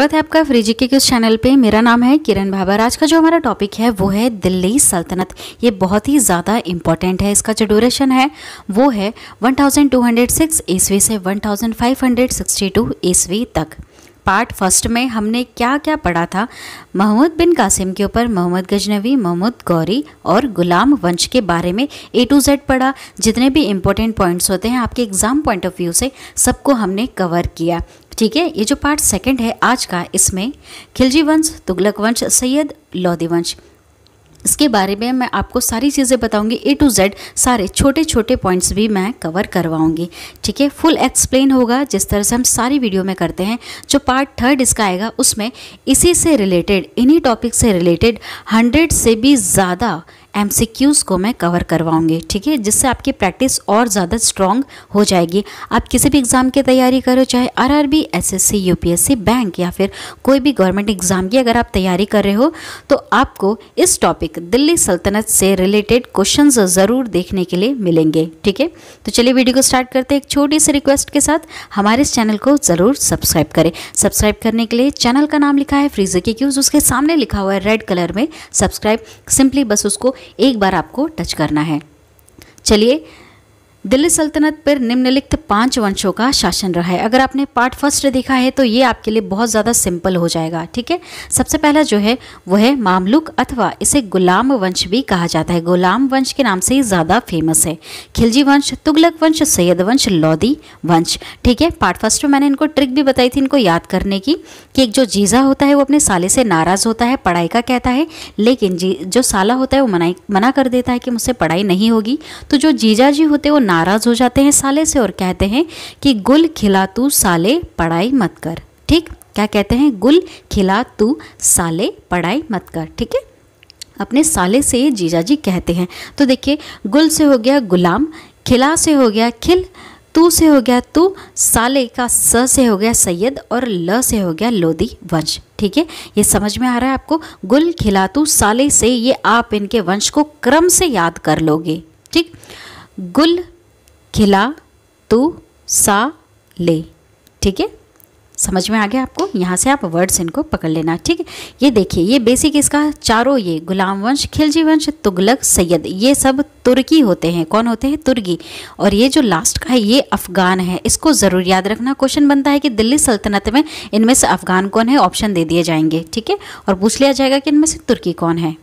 स्वागत है आपका फ्रीजी के किस चैनल पे मेरा नाम है किरण भाबा आज का जो हमारा टॉपिक है वो है दिल्ली सल्तनत ये बहुत ही ज़्यादा इम्पॉर्टेंट है इसका जो ड्यूरेशन है वो है 1206 ईस्वी से 1562 ईस्वी तक पार्ट फर्स्ट में हमने क्या क्या पढ़ा था मोहम्मद बिन कासिम के ऊपर मोहम्मद गजनवी मोहम्मद गौरी और गुलाम वंश के बारे में ए टू जेड पढ़ा जितने भी इम्पोर्टेंट पॉइंट्स होते हैं आपके एग्ज़ाम पॉइंट ऑफ व्यू से सबको हमने कवर किया ठीक है ये जो पार्ट सेकंड है आज का इसमें खिलजी वंश तुगलक वंश सैयद लोधी वंश इसके बारे में मैं आपको सारी चीज़ें बताऊंगी ए टू जेड सारे छोटे छोटे पॉइंट्स भी मैं कवर करवाऊंगी ठीक है फुल एक्सप्लेन होगा जिस तरह से हम सारी वीडियो में करते हैं जो पार्ट थर्ड इसका आएगा उसमें इसी से रिलेटेड इन्हीं टॉपिक से रिलेटेड हंड्रेड से भी ज़्यादा एम को मैं कवर करवाऊंगी ठीक है जिससे आपकी प्रैक्टिस और ज़्यादा स्ट्रॉन्ग हो जाएगी आप किसी भी एग्ज़ाम की तैयारी करो चाहे R R B S S C U P S C bank या फिर कोई भी गवर्नमेंट एग्ज़ाम की अगर आप तैयारी कर रहे हो तो आपको इस टॉपिक दिल्ली सल्तनत से रिलेटेड क्वेश्चन ज़रूर देखने के लिए मिलेंगे ठीक है तो चलिए वीडियो को स्टार्ट करते हैं एक छोटी सी रिक्वेस्ट के साथ हमारे इस चैनल को ज़रूर सब्सक्राइब करें सब्सक्राइब करने के लिए चैनल का नाम लिखा है फ्रीजर के क्यूज़ उसके सामने लिखा हुआ है रेड कलर में सब्सक्राइब सिंपली बस उसको एक बार आपको टच करना है चलिए दिल्ली सल्तनत पर निम्नलिखित पांच वंशों का शासन रहा है अगर आपने पार्ट फर्स्ट देखा है तो ये आपके लिए बहुत ज़्यादा सिंपल हो जाएगा ठीक है सबसे पहला जो है वो है मामलुक अथवा इसे गुलाम वंश भी कहा जाता है गुलाम वंश के नाम से ही ज़्यादा फेमस है खिलजी वंश तुगलक वंश सैयद वंश लौदी वंश ठीक है पार्ट फर्स्ट में मैंने इनको ट्रिक भी बताई थी इनको याद करने की कि एक जो जीजा होता है वो अपने साले से नाराज़ होता है पढ़ाई का कहता है लेकिन जो साला होता है वो मना मना कर देता है कि मुझसे पढ़ाई नहीं होगी तो जो जीजा जी होते हैं वो नाराज़ हो जाते हैं साले से और कहते हैं कि गुल खिला तू साले पढ़ाई मत कर ठीक क्या कहते हैं गुल खिला तू साले पढ़ाई मत कर ठीक है अपने साले से ये जीजा जी कहते हैं तो देखिए गुल से हो गया गुलाम खिला से हो गया खिल तू से हो गया तू साले का स से हो गया सैयद और ल से हो गया लोदी वंश ठीक है ये समझ में आ रहा है आपको गुल खिला तू साले से ये आप इनके वंश को क्रम से याद कर लोगे ठीक गुल खिला तू सा ले ठीक है समझ में आ गया आपको यहाँ से आप वर्ड्स इनको पकड़ लेना ठीक है ये देखिए ये बेसिक इसका चारों ये गुलाम वंश खिलजी वंश तुगलक सैयद ये सब तुर्की होते हैं कौन होते हैं तुर्की और ये जो लास्ट का है ये अफ़गान है इसको ज़रूर याद रखना क्वेश्चन बनता है कि दिल्ली सल्तनत में इनमें से अफ़गान कौन है ऑप्शन दे दिए जाएंगे ठीक है और पूछ लिया जाएगा कि इनमें से तुर्की कौन है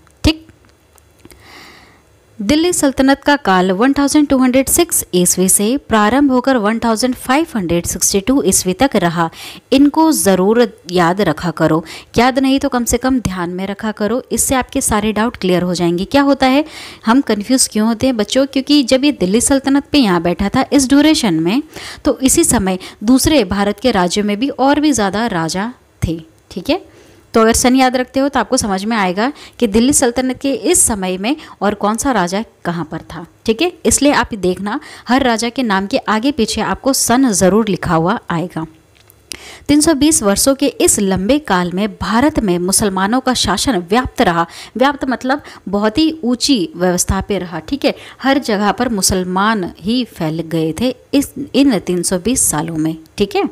दिल्ली सल्तनत का काल 1206 ईस्वी से प्रारंभ होकर 1562 ईस्वी तक रहा इनको ज़रूर याद रखा करो याद नहीं तो कम से कम ध्यान में रखा करो इससे आपके सारे डाउट क्लियर हो जाएंगे क्या होता है हम कंफ्यूज क्यों होते हैं बच्चों क्योंकि जब ये दिल्ली सल्तनत पे यहाँ बैठा था इस ड्यूरेशन में तो इसी समय दूसरे भारत के राज्यों में भी और भी ज़्यादा राजा थे ठीक है तो अगर सन याद रखते हो तो आपको समझ में आएगा कि दिल्ली सल्तनत के इस समय में और कौन सा राजा कहाँ पर था ठीक है इसलिए आप देखना हर राजा के नाम के आगे पीछे आपको सन ज़रूर लिखा हुआ आएगा 320 वर्षों के इस लंबे काल में भारत में मुसलमानों का शासन व्याप्त रहा व्याप्त मतलब बहुत ही ऊंची व्यवस्था पे रहा ठीक है हर जगह पर मुसलमान ही फैल गए थे इस इन 320 सालों में ठीक है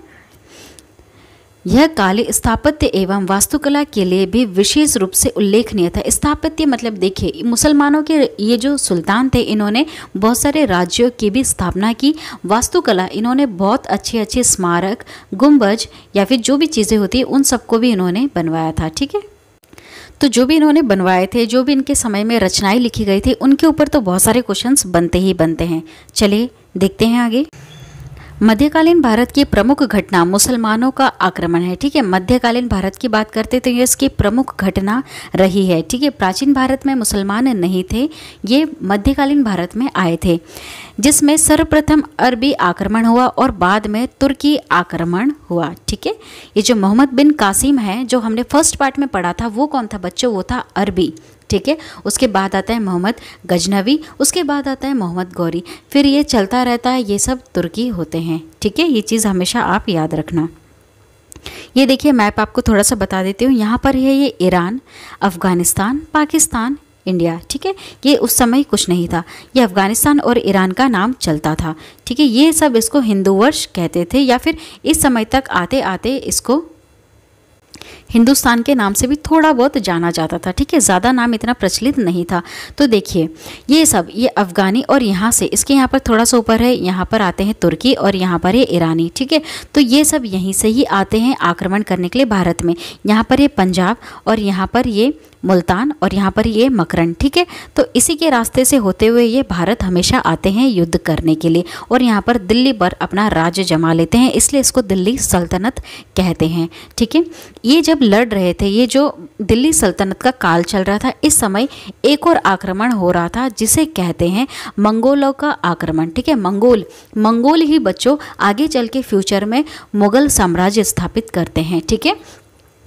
यह काले स्थापत्य एवं वास्तुकला के लिए भी विशेष रूप से उल्लेखनीय था स्थापत्य मतलब देखिए मुसलमानों के ये जो सुल्तान थे इन्होंने बहुत सारे राज्यों की भी स्थापना की वास्तुकला इन्होंने बहुत अच्छे अच्छे स्मारक गुम्बज या फिर जो भी चीज़ें होती उन सबको भी इन्होंने बनवाया था ठीक है तो जो भी इन्होंने बनवाए थे जो भी इनके समय में रचनाएं लिखी गई थी उनके ऊपर तो बहुत सारे क्वेश्चन बनते ही बनते हैं चलिए देखते हैं आगे मध्यकालीन भारत की प्रमुख घटना मुसलमानों का आक्रमण है ठीक है मध्यकालीन भारत की बात करते तो ये इसकी प्रमुख घटना रही है ठीक है प्राचीन भारत में मुसलमान नहीं थे ये मध्यकालीन भारत में आए थे जिसमें सर्वप्रथम अरबी आक्रमण हुआ और बाद में तुर्की आक्रमण हुआ ठीक है ये जो मोहम्मद बिन कासिम है जो हमने फर्स्ट पार्ट में पढ़ा था वो कौन था बच्चों वो था अरबी ठीक है उसके बाद आता है मोहम्मद गजनवी उसके बाद आता है मोहम्मद गौरी फिर ये चलता रहता है ये सब तुर्की होते हैं ठीक है ये चीज़ हमेशा आप याद रखना ये देखिए मैप आपको थोड़ा सा बता देती हूँ यहाँ पर है ये ईरान अफ़गानिस्तान पाकिस्तान इंडिया ठीक है ये उस समय कुछ नहीं था ये अफ़गानिस्तान और ईरान का नाम चलता था ठीक है ये सब इसको हिंदू वर्ष कहते थे या फिर इस समय तक आते आते इसको हिंदुस्तान के नाम से भी थोड़ा बहुत जाना जाता था ठीक है ज़्यादा नाम इतना प्रचलित नहीं था तो देखिए ये सब ये अफ़गानी और यहाँ से इसके यहाँ पर थोड़ा सा ऊपर है यहाँ पर आते हैं तुर्की और यहाँ पर है ईरानी ठीक है तो ये सब यहीं से ही आते हैं आक्रमण करने के लिए भारत में यहाँ पर ये पंजाब और यहाँ पर ये मुल्तान और यहाँ पर ये मकरन ठीक है तो इसी के रास्ते से होते हुए ये भारत हमेशा आते हैं युद्ध करने के लिए और यहाँ पर दिल्ली पर अपना राज्य जमा लेते हैं इसलिए इसको दिल्ली सल्तनत कहते हैं ठीक है ये जब लड़ रहे थे ये जो दिल्ली सल्तनत का काल चल रहा था इस समय एक और आक्रमण हो रहा था जिसे कहते हैं मंगोलों का आक्रमण ठीक है मंगोल मंगोल ही बच्चों आगे चल के फ्यूचर में मुगल साम्राज्य स्थापित करते हैं ठीक है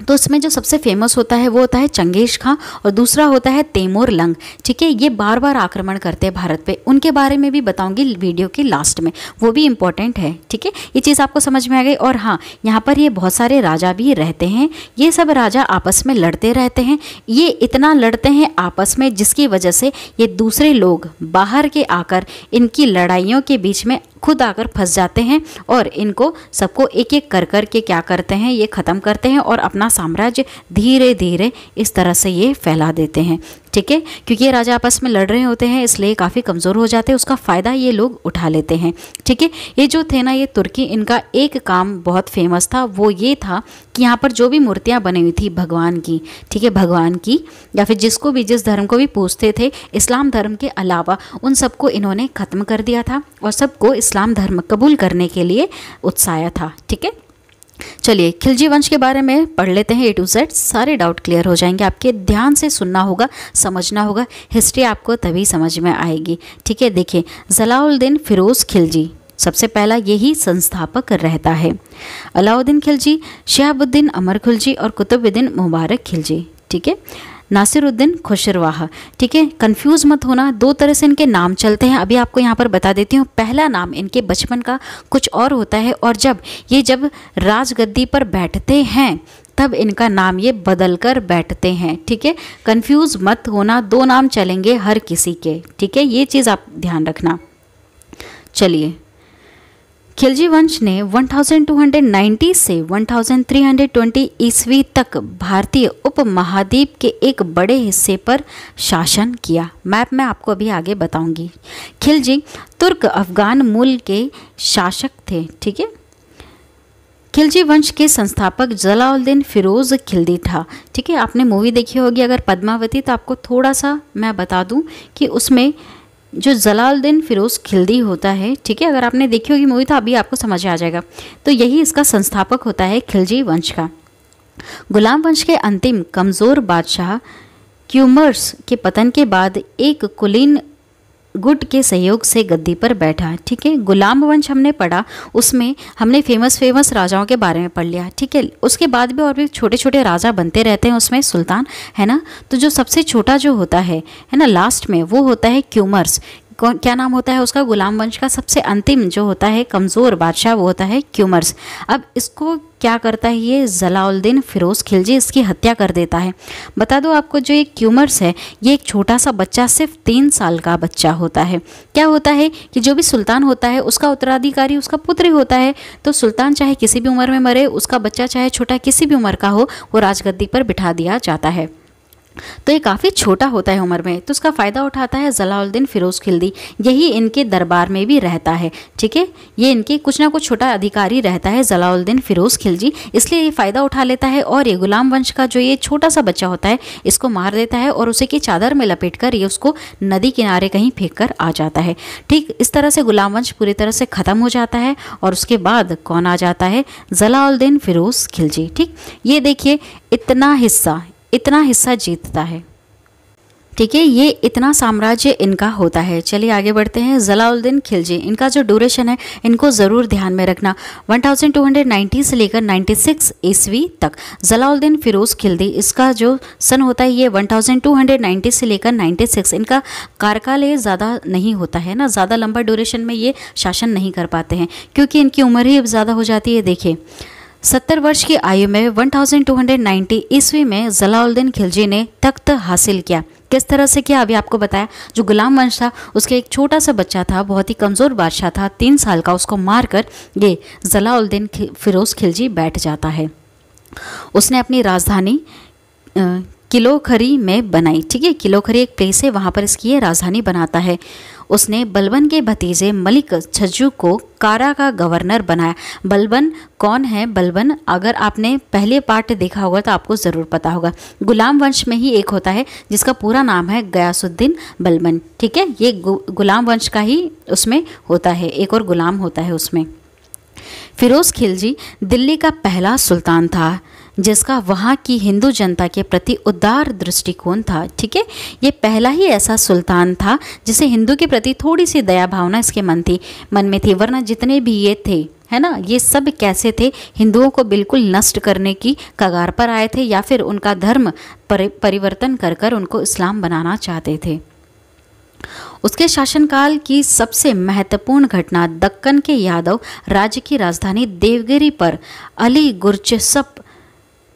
तो इसमें जो सबसे फेमस होता है वो होता है चंगेज खां और दूसरा होता है तेमोर लंग ठीक है ये बार बार आक्रमण करते हैं भारत पे उनके बारे में भी बताऊंगी वीडियो के लास्ट में वो भी इम्पॉर्टेंट है ठीक है ये चीज़ आपको समझ में आ गई और हाँ यहाँ पर ये बहुत सारे राजा भी रहते हैं ये सब राजा आपस में लड़ते रहते हैं ये इतना लड़ते हैं आपस में जिसकी वजह से ये दूसरे लोग बाहर के आकर इनकी लड़ाइयों के बीच में खुद आकर फंस जाते हैं और इनको सबको एक एक कर कर के क्या करते हैं ये ख़त्म करते हैं और अपना साम्राज्य धीरे धीरे इस तरह से ये फैला देते हैं ठीक है क्योंकि ये राजा आपस में लड़ रहे होते हैं इसलिए काफ़ी कमज़ोर हो जाते हैं उसका फ़ायदा ये लोग उठा लेते हैं ठीक है ये जो थे ना ये तुर्की इनका एक काम बहुत फेमस था वो ये था कि यहाँ पर जो भी मूर्तियाँ बनी हुई थी भगवान की ठीक है भगवान की या फिर जिसको भी जिस धर्म को भी पूछते थे इस्लाम धर्म के अलावा उन सबको इन्होंने ख़त्म कर दिया था और सबको इस्लाम धर्म कबूल करने के लिए उत्साया था ठीक है चलिए खिलजी वंश के बारे में पढ़ लेते हैं ए टू जेड सारे डाउट क्लियर हो जाएंगे आपके ध्यान से सुनना होगा समझना होगा हिस्ट्री आपको तभी समझ में आएगी ठीक है देखिए जलाउद्दीन फिरोज़ खिलजी सबसे पहला यही संस्थापक रहता है अलाउद्दीन खिलजी शहाबुद्दीन अमर खिलजी और कुतुबुद्दीन मुबारक खिलजी ठीक है नासिरुद्दीन खुशरवाह ठीक है कंफ्यूज मत होना दो तरह से इनके नाम चलते हैं अभी आपको यहाँ पर बता देती हूँ पहला नाम इनके बचपन का कुछ और होता है और जब ये जब राजगद्दी पर बैठते हैं तब इनका नाम ये बदल कर बैठते हैं ठीक है कंफ्यूज मत होना दो नाम चलेंगे हर किसी के ठीक है ये चीज़ आप ध्यान रखना चलिए खिलजी वंश ने 1290 से 1320 ईस्वी तक भारतीय उपमहाद्वीप के एक बड़े हिस्से पर शासन किया मैप मैं आपको अभी आगे बताऊंगी खिलजी तुर्क अफगान मूल के शासक थे ठीक है खिलजी वंश के संस्थापक जलाउद्दीन फिरोज़ खिलजी था ठीक है आपने मूवी देखी होगी अगर पद्मावती तो आपको थोड़ा सा मैं बता दूं कि उसमें जो जलालुद्दीन फिरोज़ खिलदी होता है ठीक है अगर आपने देखी होगी मूवी तो अभी आपको समझ आ जाएगा तो यही इसका संस्थापक होता है खिलजी वंश का गुलाम वंश के अंतिम कमज़ोर बादशाह क्यूमर्स के पतन के बाद एक कुलीन गुट के सहयोग से गद्दी पर बैठा ठीक है गुलाम वंश हमने पढ़ा उसमें हमने फेमस फेमस राजाओं के बारे में पढ़ लिया ठीक है उसके बाद भी और भी छोटे छोटे राजा बनते रहते हैं उसमें सुल्तान है ना तो जो सबसे छोटा जो होता है है ना लास्ट में वो होता है क्यूमर्स कौन क्या नाम होता है उसका गुलाम वंश का सबसे अंतिम जो होता है कमज़ोर बादशाह वो होता है क्यूमर्स अब इसको क्या करता है ये जलाउद्दीन फिरोज़ खिलजी इसकी हत्या कर देता है बता दो आपको जो ये क्यूमर्स है ये एक छोटा सा बच्चा सिर्फ तीन साल का बच्चा होता है क्या होता है कि जो भी सुल्तान होता है उसका उत्तराधिकारी उसका पुत्र होता है तो सुल्तान चाहे किसी भी उम्र में मरे उसका बच्चा चाहे छोटा किसी भी उम्र का हो वो राजगद्दी पर बिठा दिया जाता है तो ये काफ़ी छोटा होता है उम्र में तो उसका फ़ायदा उठाता है जलाउद्दीन फिरोज़ खिलदी यही इनके दरबार में भी रहता है ठीक है ये इनके कुछ ना कुछ छोटा अधिकारी रहता है जलाउद्दीन फिरोज़ खिलजी इसलिए ये फ़ायदा उठा लेता है और ये गुलाम वंश का जो ये छोटा सा बच्चा होता है इसको मार देता है और उसे की चादर में लपेट कर ये उसको नदी किनारे कहीं फेंक कर आ जाता है ठीक इस तरह से गुलाम वंश पूरी तरह से ख़त्म हो जाता है और उसके बाद कौन आ जाता है जलाउद्दीन फिरोज़ खिलजी ठीक ये देखिए इतना हिस्सा इतना हिस्सा जीतता है ठीक है ये इतना साम्राज्य इनका होता है चलिए आगे बढ़ते हैं जलाउद्दीन खिलजी इनका जो ड्यूरेशन है इनको ज़रूर ध्यान में रखना 1290 से लेकर 96 ईस्वी तक जलाउद्दीन फिरोज़ खिलजी इसका जो सन होता है ये 1290 से लेकर 96 इनका कार्यकाल ज़्यादा नहीं होता है ना ज़्यादा लंबा ड्यूरेशन में ये शासन नहीं कर पाते हैं क्योंकि इनकी उम्र ही ज़्यादा हो जाती है देखिए सत्तर वर्ष की आयु में 1290 ईस्वी में जलाउद्दीन खिलजी ने तख्त हासिल किया किस तरह से किया अभी आपको बताया जो गुलाम वंश था उसके एक छोटा सा बच्चा था बहुत ही कमज़ोर बादशाह था तीन साल का उसको मारकर ये जलाउद्दीन फिरोज खिलजी बैठ जाता है उसने अपनी राजधानी किलोखरी में बनाई ठीक है किलोखरी एक प्लेस है वहाँ पर इसकी राजधानी बनाता है उसने बलबन के भतीजे मलिक छज्जू को कारा का गवर्नर बनाया बलबन कौन है बलबन अगर आपने पहले पार्ट देखा होगा तो आपको ज़रूर पता होगा गुलाम वंश में ही एक होता है जिसका पूरा नाम है गयासुद्दीन बलबन ठीक है ये गु, गुलाम वंश का ही उसमें होता है एक और गुलाम होता है उसमें फिरोज़ खिलजी दिल्ली का पहला सुल्तान था जिसका वहाँ की हिंदू जनता के प्रति उदार दृष्टिकोण था ठीक है ये पहला ही ऐसा सुल्तान था जिसे हिंदू के प्रति थोड़ी सी दया भावना इसके मन थी मन में थी वरना जितने भी ये थे है ना ये सब कैसे थे हिंदुओं को बिल्कुल नष्ट करने की कगार पर आए थे या फिर उनका धर्म पर, परिवर्तन कर कर उनको इस्लाम बनाना चाहते थे उसके शासनकाल की सबसे महत्वपूर्ण घटना दक्कन के यादव राज्य की राजधानी देवगिरी पर अली गुरचसप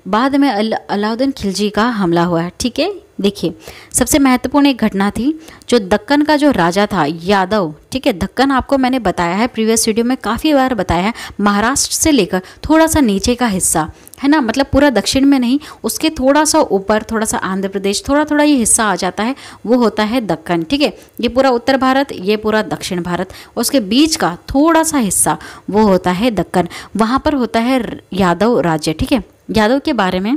बाद में अल, अलाउद्दीन खिलजी का हमला हुआ ठीक है देखिए सबसे महत्वपूर्ण एक घटना थी जो दक्कन का जो राजा था यादव ठीक है दक्कन आपको मैंने बताया है प्रीवियस वीडियो में काफ़ी बार बताया है महाराष्ट्र से लेकर थोड़ा सा नीचे का हिस्सा है ना मतलब पूरा दक्षिण में नहीं उसके थोड़ा सा ऊपर थोड़ा सा आंध्र प्रदेश थोड़ा थोड़ा ये हिस्सा आ जाता है वो होता है दक्कन ठीक है ये पूरा उत्तर भारत ये पूरा दक्षिण भारत उसके बीच का थोड़ा सा हिस्सा वो होता है दक्कन वहाँ पर होता है यादव राज्य ठीक है यादव के बारे में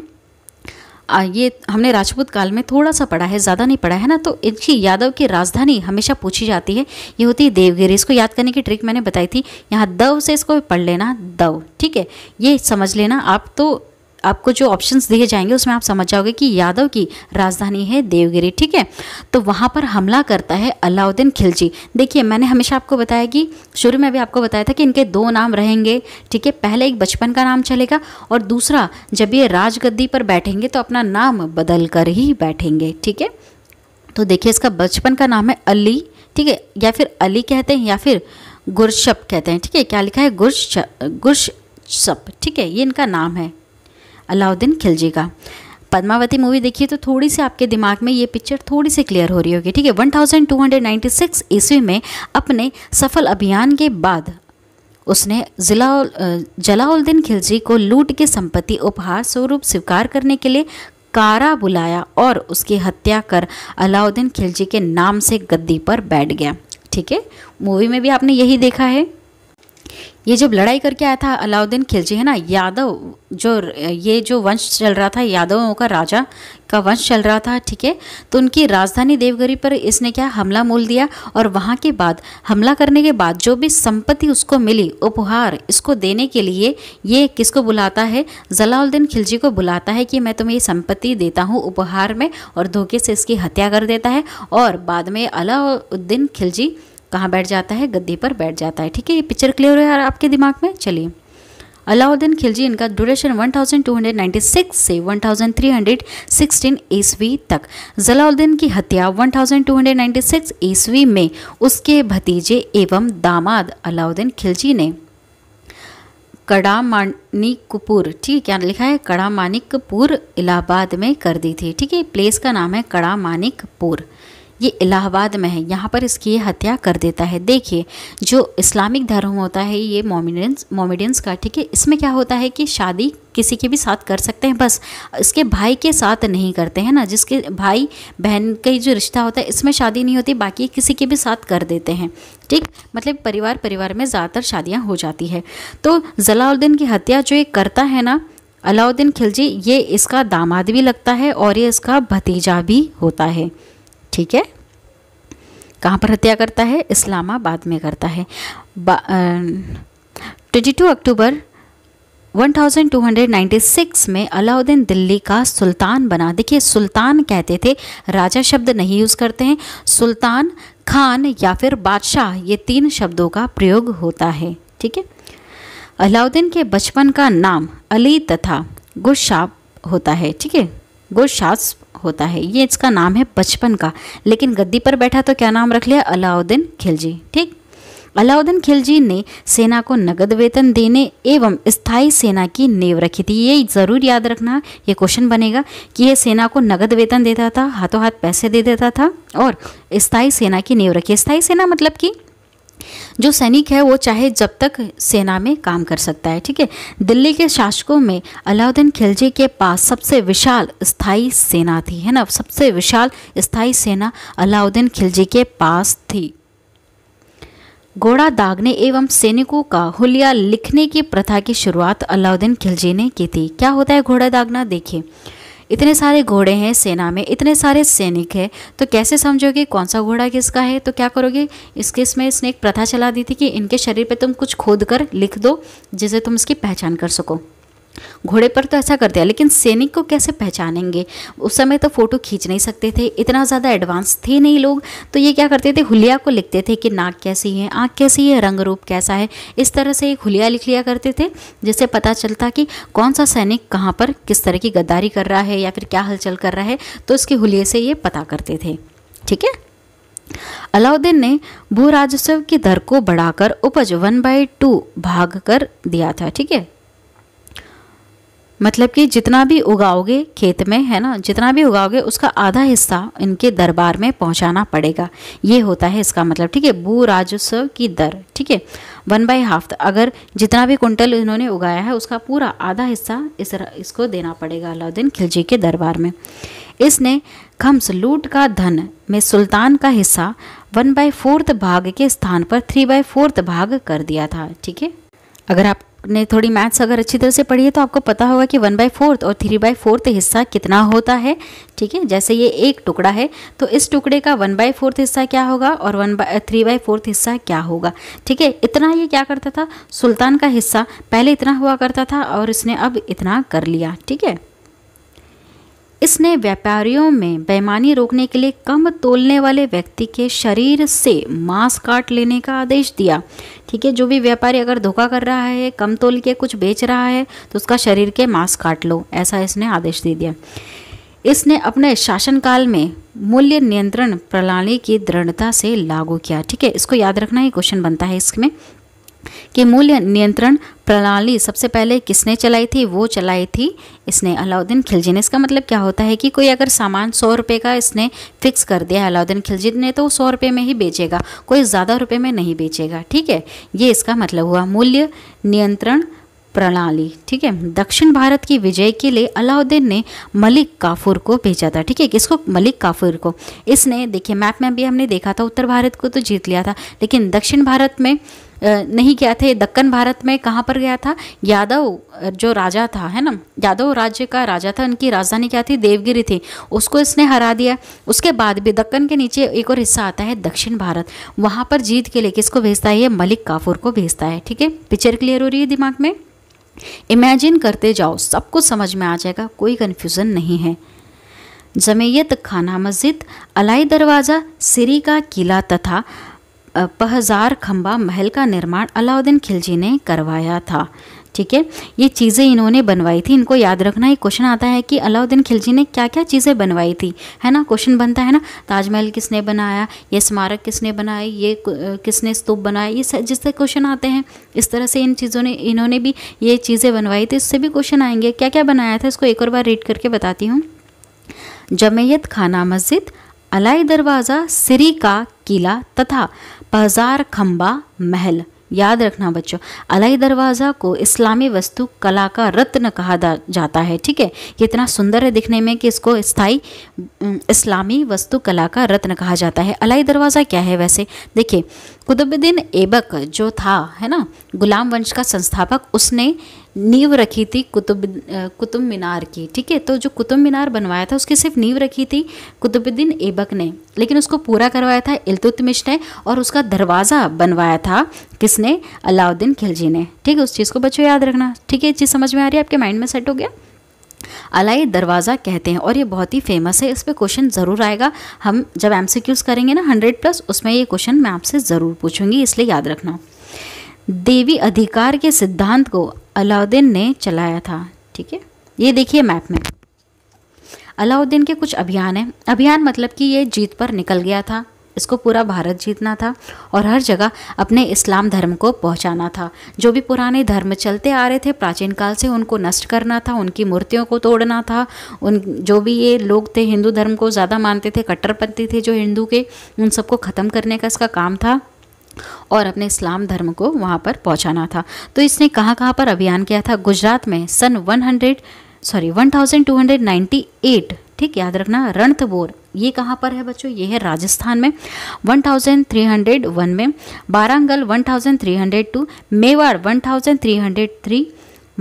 आ, ये हमने राजपूत काल में थोड़ा सा पढ़ा है ज़्यादा नहीं पढ़ा है ना तो इनकी यादव की राजधानी हमेशा पूछी जाती है ये होती है देवगिरी इसको याद करने की ट्रिक मैंने बताई थी यहाँ दव से इसको पढ़ लेना दव ठीक है ये समझ लेना आप तो आपको जो ऑप्शंस दिए जाएंगे उसमें आप समझ जाओगे कि यादव की राजधानी है देवगिरी ठीक है तो वहाँ पर हमला करता है अलाउद्दीन खिलजी देखिए मैंने हमेशा आपको बताया कि शुरू में भी आपको बताया था कि इनके दो नाम रहेंगे ठीक है पहले एक बचपन का नाम चलेगा और दूसरा जब ये राजगद्दी पर बैठेंगे तो अपना नाम बदल कर ही बैठेंगे ठीक है तो देखिए इसका बचपन का नाम है अली ठीक है या फिर अली कहते हैं या फिर गुरशप कहते हैं ठीक है क्या लिखा है गुरश गुरशप ठीक है ये इनका नाम है अलाउद्दीन खिलजी का पद्मावती मूवी देखिए तो थोड़ी सी आपके दिमाग में ये पिक्चर थोड़ी सी क्लियर हो रही होगी ठीक है 1296 ईस्वी में अपने सफल अभियान के बाद उसने जिला जलाउद्दीन खिलजी को लूट के संपत्ति उपहार स्वरूप स्वीकार करने के लिए कारा बुलाया और उसकी हत्या कर अलाउद्दीन खिलजी के नाम से गद्दी पर बैठ गया ठीक है मूवी में भी आपने यही देखा है ये जब लड़ाई करके आया था अलाउद्दीन खिलजी है ना यादव जो ये जो वंश चल रहा था यादवों का राजा का वंश चल रहा था ठीक है तो उनकी राजधानी देवगरी पर इसने क्या हमला मोल दिया और वहाँ के बाद हमला करने के बाद जो भी संपत्ति उसको मिली उपहार इसको देने के लिए ये किसको बुलाता है जलाउद्दीन खिलजी को बुलाता है कि मैं तुम्हें ये संपत्ति देता हूँ उपहार में और धोखे से इसकी हत्या कर देता है और बाद में अलाउद्दीन खिलजी कहाँ बैठ जाता है गद्दी पर बैठ जाता है ठीक है ये पिक्चर क्लियर है आपके दिमाग में चलिए अलाउद्दीन खिलजी इनका ड्यूरेशन 1296 से 1316 ईस्वी तक जलाउद्दीन की हत्या 1296 ईस्वी में उसके भतीजे एवं दामाद अलाउद्दीन खिलजी ने कड़ामानिकपुर ठीक है क्या लिखा है कड़ामानिकपुर इलाहाबाद में कर दी थी ठीक है प्लेस का नाम है कड़ामानिकपुर ये इलाहाबाद में है यहाँ पर इसकी हत्या कर देता है देखिए जो इस्लामिक धर्म होता है ये मोमिडियंस मोमिडियंस का ठीक है इसमें क्या होता है कि शादी किसी के भी साथ कर सकते हैं बस इसके भाई के साथ नहीं करते हैं ना जिसके भाई बहन का जो रिश्ता होता है इसमें शादी नहीं होती बाकी किसी के भी साथ कर देते हैं ठीक मतलब परिवार परिवार में ज़्यादातर शादियाँ हो जाती है तो जलाउद्दीन की हत्या जो ये करता है ना अलाउद्दीन खिलजी ये इसका दामाद भी लगता है और ये इसका भतीजा भी होता है ठीक है कहाँ पर हत्या करता है इस्लामाबाद में करता है ट्वेंटी टू अक्टूबर 1296 में अलाउद्दीन दिल्ली का सुल्तान बना देखिए सुल्तान कहते थे राजा शब्द नहीं यूज़ करते हैं सुल्तान खान या फिर बादशाह ये तीन शब्दों का प्रयोग होता है ठीक है अलाउद्दीन के बचपन का नाम अली तथा गुरशाप होता है ठीक है गुरशास्प होता है ये इसका नाम है बचपन का लेकिन गद्दी पर बैठा तो क्या नाम रख लिया अलाउद्दीन खिलजी ठीक अलाउद्दीन खिलजी ने सेना को नगद वेतन देने एवं स्थायी सेना की नेव रखी थी ये ज़रूर याद रखना ये क्वेश्चन बनेगा कि ये सेना को नगद वेतन देता था हाथों हाथ पैसे दे देता था और स्थायी सेना की नेव रखी स्थायी सेना मतलब कि जो सैनिक है वो चाहे जब तक सेना में काम कर सकता है ठीक है दिल्ली के शासकों में अलाउद्दीन खिलजी के पास सबसे विशाल स्थाई सेना थी है ना सबसे विशाल स्थाई सेना अलाउद्दीन खिलजी के पास थी घोड़ा दागने एवं सैनिकों का हुलिया लिखने की प्रथा की शुरुआत अलाउद्दीन खिलजी ने की थी क्या होता है घोड़ा दागना देखिए इतने सारे घोड़े हैं सेना में इतने सारे सैनिक हैं तो कैसे समझोगे कौन सा घोड़ा किसका है तो क्या करोगे इस केस में इसने एक प्रथा चला दी थी कि इनके शरीर पे तुम कुछ खोद कर लिख दो जिसे तुम इसकी पहचान कर सको घोड़े पर तो ऐसा करते हैं लेकिन सैनिक को कैसे पहचानेंगे उस समय तो फ़ोटो खींच नहीं सकते थे इतना ज़्यादा एडवांस थे नहीं लोग तो ये क्या करते थे हुलिया को लिखते थे कि नाक कैसी है आँख कैसी है रंग रूप कैसा है इस तरह से एक हुलिया लिख लिया करते थे जिससे पता चलता कि कौन सा सैनिक कहाँ पर किस तरह की गद्दारी कर रहा है या फिर क्या हलचल कर रहा है तो उसके हुलिये से ये पता करते थे ठीक है अलाउद्दीन ने भू राजस्व की दर को बढ़ाकर उपज वन बाई टू भाग कर दिया था ठीक है मतलब कि जितना भी उगाओगे खेत में है ना जितना भी उगाओगे उसका आधा हिस्सा इनके दरबार में पहुंचाना पड़ेगा ये होता है इसका मतलब ठीक है भू राजस्व की दर ठीक है वन बाई हाफ अगर जितना भी कुंटल इन्होंने उगाया है उसका पूरा आधा हिस्सा इस इसको देना पड़ेगा अलाउद्दीन खिलजी के दरबार में इसने खम्स लूट का धन में सुल्तान का हिस्सा वन बाई फोर्थ भाग के स्थान पर थ्री बाई फोर्थ भाग कर दिया था ठीक है अगर आप ने थोड़ी मैथ्स अगर अच्छी तरह से पढ़ी है तो आपको पता होगा कि वन बाई फोर्थ और थ्री बाई फोर्थ हिस्सा कितना होता है ठीक है जैसे ये एक टुकड़ा है तो इस टुकड़े का वन बाई फोर्थ हिस्सा क्या होगा और one by three by fourth हिस्सा क्या होगा ठीक है इतना ये क्या करता था सुल्तान का हिस्सा पहले इतना हुआ करता था और इसने अब इतना कर लिया ठीक है इसने व्यापारियों में बेईमानी रोकने के लिए कम तोलने वाले व्यक्ति के शरीर से मांस काट लेने का आदेश दिया ठीक है जो भी व्यापारी अगर धोखा कर रहा है कम तोल के कुछ बेच रहा है तो उसका शरीर के मांस काट लो ऐसा इसने आदेश दे दिया इसने अपने शासनकाल में मूल्य नियंत्रण प्रणाली की दृढ़ता से लागू किया ठीक है इसको याद रखना ही क्वेश्चन बनता है इसमें कि मूल्य नियंत्रण प्रणाली सबसे पहले किसने चलाई थी वो चलाई थी इसने अलाउद्दीन खिलजी ने इसका मतलब क्या होता है कि कोई अगर सामान सौ रुपये का इसने फिक्स कर दिया है अलाउद्दीन खिलजी ने तो सौ रुपये में ही बेचेगा कोई ज़्यादा रुपये में नहीं बेचेगा ठीक है ये इसका मतलब हुआ मूल्य नियंत्रण प्रणाली ठीक है दक्षिण भारत की विजय के लिए अलाउद्दीन ने मलिक काफूर को भेजा था ठीक है किसको मलिक काफूर को इसने देखिए मैप में भी हमने देखा था उत्तर भारत को तो जीत लिया था लेकिन दक्षिण भारत में नहीं गया था ये दक्कन भारत में कहाँ पर गया था यादव जो राजा था है ना यादव राज्य का राजा था उनकी राजधानी क्या थी देवगिरी थी उसको इसने हरा दिया उसके बाद भी दक्कन के नीचे एक और हिस्सा आता है दक्षिण भारत वहाँ पर जीत के लिए किसको भेजता है ये मलिक काफूर को भेजता है ठीक है पिक्चर क्लियर हो रही है दिमाग में इमेजिन करते जाओ सब कुछ समझ में आ जाएगा कोई कन्फ्यूज़न नहीं है जमैयत खाना मस्जिद अलाई दरवाज़ा सिरी का किला तथा पहजार खम्बा महल का निर्माण अलाउद्दीन खिलजी ने करवाया था ठीक है ये चीज़ें इन्होंने बनवाई थी इनको याद रखना ये क्वेश्चन आता है कि अलाउद्दीन खिलजी ने क्या क्या चीज़ें बनवाई थी है ना क्वेश्चन बनता है ना ताजमहल किसने बनाया ये स्मारक किसने बनाए ये किसने स्तूप बनाया ये जिससे क्वेश्चन आते हैं इस तरह से इन चीज़ों ने इन्होंने भी ये चीज़ें बनवाई थी इससे भी क्वेश्चन आएंगे क्या क्या बनाया था इसको एक और बार रीड करके बताती हूँ जमैयत खाना मस्जिद अलाई दरवाज़ा सिरी का किला तथा बाजार खम्बा महल याद रखना बच्चों अलाई दरवाज़ा को इस्लामी वस्तु कला का रत्न कहा जाता है ठीक है ये इतना सुंदर है दिखने में कि इसको स्थाई इस्लामी वस्तु कला का रत्न कहा जाता है अलाई दरवाज़ा क्या है वैसे देखिए कुतुबुद्दीन ऐबक जो था है ना गुलाम वंश का संस्थापक उसने नींव रखी थी कुतुब कुतुब मीनार की ठीक है तो जो कुतुब मीनार बनवाया था उसकी सिर्फ नींव रखी थी कुतुबुद्दीन ऐबक ने लेकिन उसको पूरा करवाया था इल्तुतमिश ने और उसका दरवाज़ा बनवाया था किसने अलाउद्दीन खिलजी ने ठीक है उस चीज़ को बच्चों याद रखना ठीक है चीज़ समझ में आ रही है आपके माइंड में सेट हो गया अलाई दरवाज़ा कहते हैं और ये बहुत ही फेमस है इस पर क्वेश्चन ज़रूर आएगा हम जब एम करेंगे ना हंड्रेड प्लस उसमें ये क्वेश्चन मैं आपसे ज़रूर पूछूंगी इसलिए याद रखना देवी अधिकार के सिद्धांत को अलाउद्दीन ने चलाया था ठीक है ये देखिए मैप में अलाउद्दीन के कुछ अभियान हैं अभियान मतलब कि ये जीत पर निकल गया था इसको पूरा भारत जीतना था और हर जगह अपने इस्लाम धर्म को पहुंचाना था जो भी पुराने धर्म चलते आ रहे थे प्राचीन काल से उनको नष्ट करना था उनकी मूर्तियों को तोड़ना था उन जो भी ये लोग थे हिंदू धर्म को ज़्यादा मानते थे कट्टरपंथी थे जो हिंदू के उन सबको ख़त्म करने का इसका काम था और अपने इस्लाम धर्म को वहाँ पर पहुँचाना था तो इसने कहाँ कहाँ पर अभियान किया था गुजरात में सन वन सॉरी वन ठीक याद रखना रणथबोर ये कहाँ पर है बच्चों ये है राजस्थान में 1301 में बारांगल 1302 मेवाड़ 1303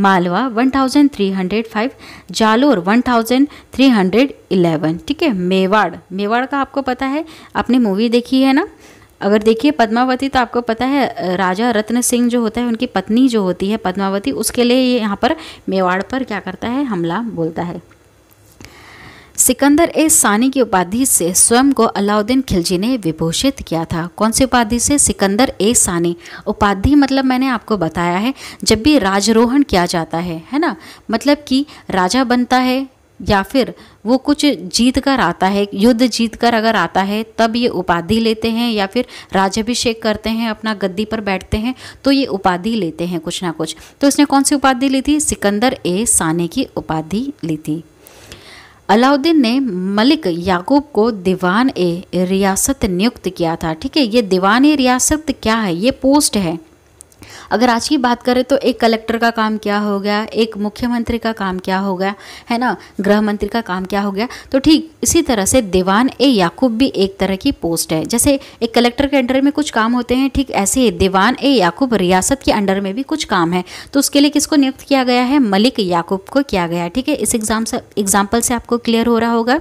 मालवा 1305 जालोर 1311 ठीक है मेवाड़ मेवाड़ का आपको पता है आपने मूवी देखी है ना अगर देखिए पद्मावती तो आपको पता है राजा रत्न सिंह जो होता है उनकी पत्नी जो होती है पद्मावती उसके लिए ये यहाँ पर मेवाड़ पर क्या करता है हमला बोलता है सिकंदर ए सानी की उपाधि से स्वयं को अलाउद्दीन खिलजी ने विभूषित किया था कौन सी उपाधि से सिकंदर ए सानी उपाधि मतलब मैंने आपको बताया है जब भी राजरोहण किया जाता है है ना मतलब कि राजा बनता है या फिर वो कुछ जीत कर आता है युद्ध जीत कर अगर आता है तब ये उपाधि लेते हैं या फिर राज्यभिषेक करते हैं अपना गद्दी पर बैठते हैं तो ये उपाधि लेते हैं कुछ ना कुछ तो इसने कौन सी उपाधि ली थी सिकंदर ए साने की उपाधि ली थी अलाउद्दीन ने मलिक याकूब को दीवान ए रियासत नियुक्त किया था ठीक है ये दीवान ए रियासत क्या है ये पोस्ट है अगर आज की बात करें तो एक कलेक्टर का काम क्या हो गया एक मुख्यमंत्री का काम क्या हो गया है ना गृह मंत्री का काम क्या हो गया तो ठीक इसी तरह से दीवान ए याकूब भी एक तरह की पोस्ट है जैसे एक कलेक्टर के अंडर में कुछ काम होते हैं ठीक ऐसे ही दीवान ए याकूब रियासत के अंडर में भी कुछ काम है तो उसके लिए किसको नियुक्त किया गया है मलिक याकूब को किया गया ठीक है इस एग्जाम से एग्जाम्पल से आपको क्लियर हो रहा होगा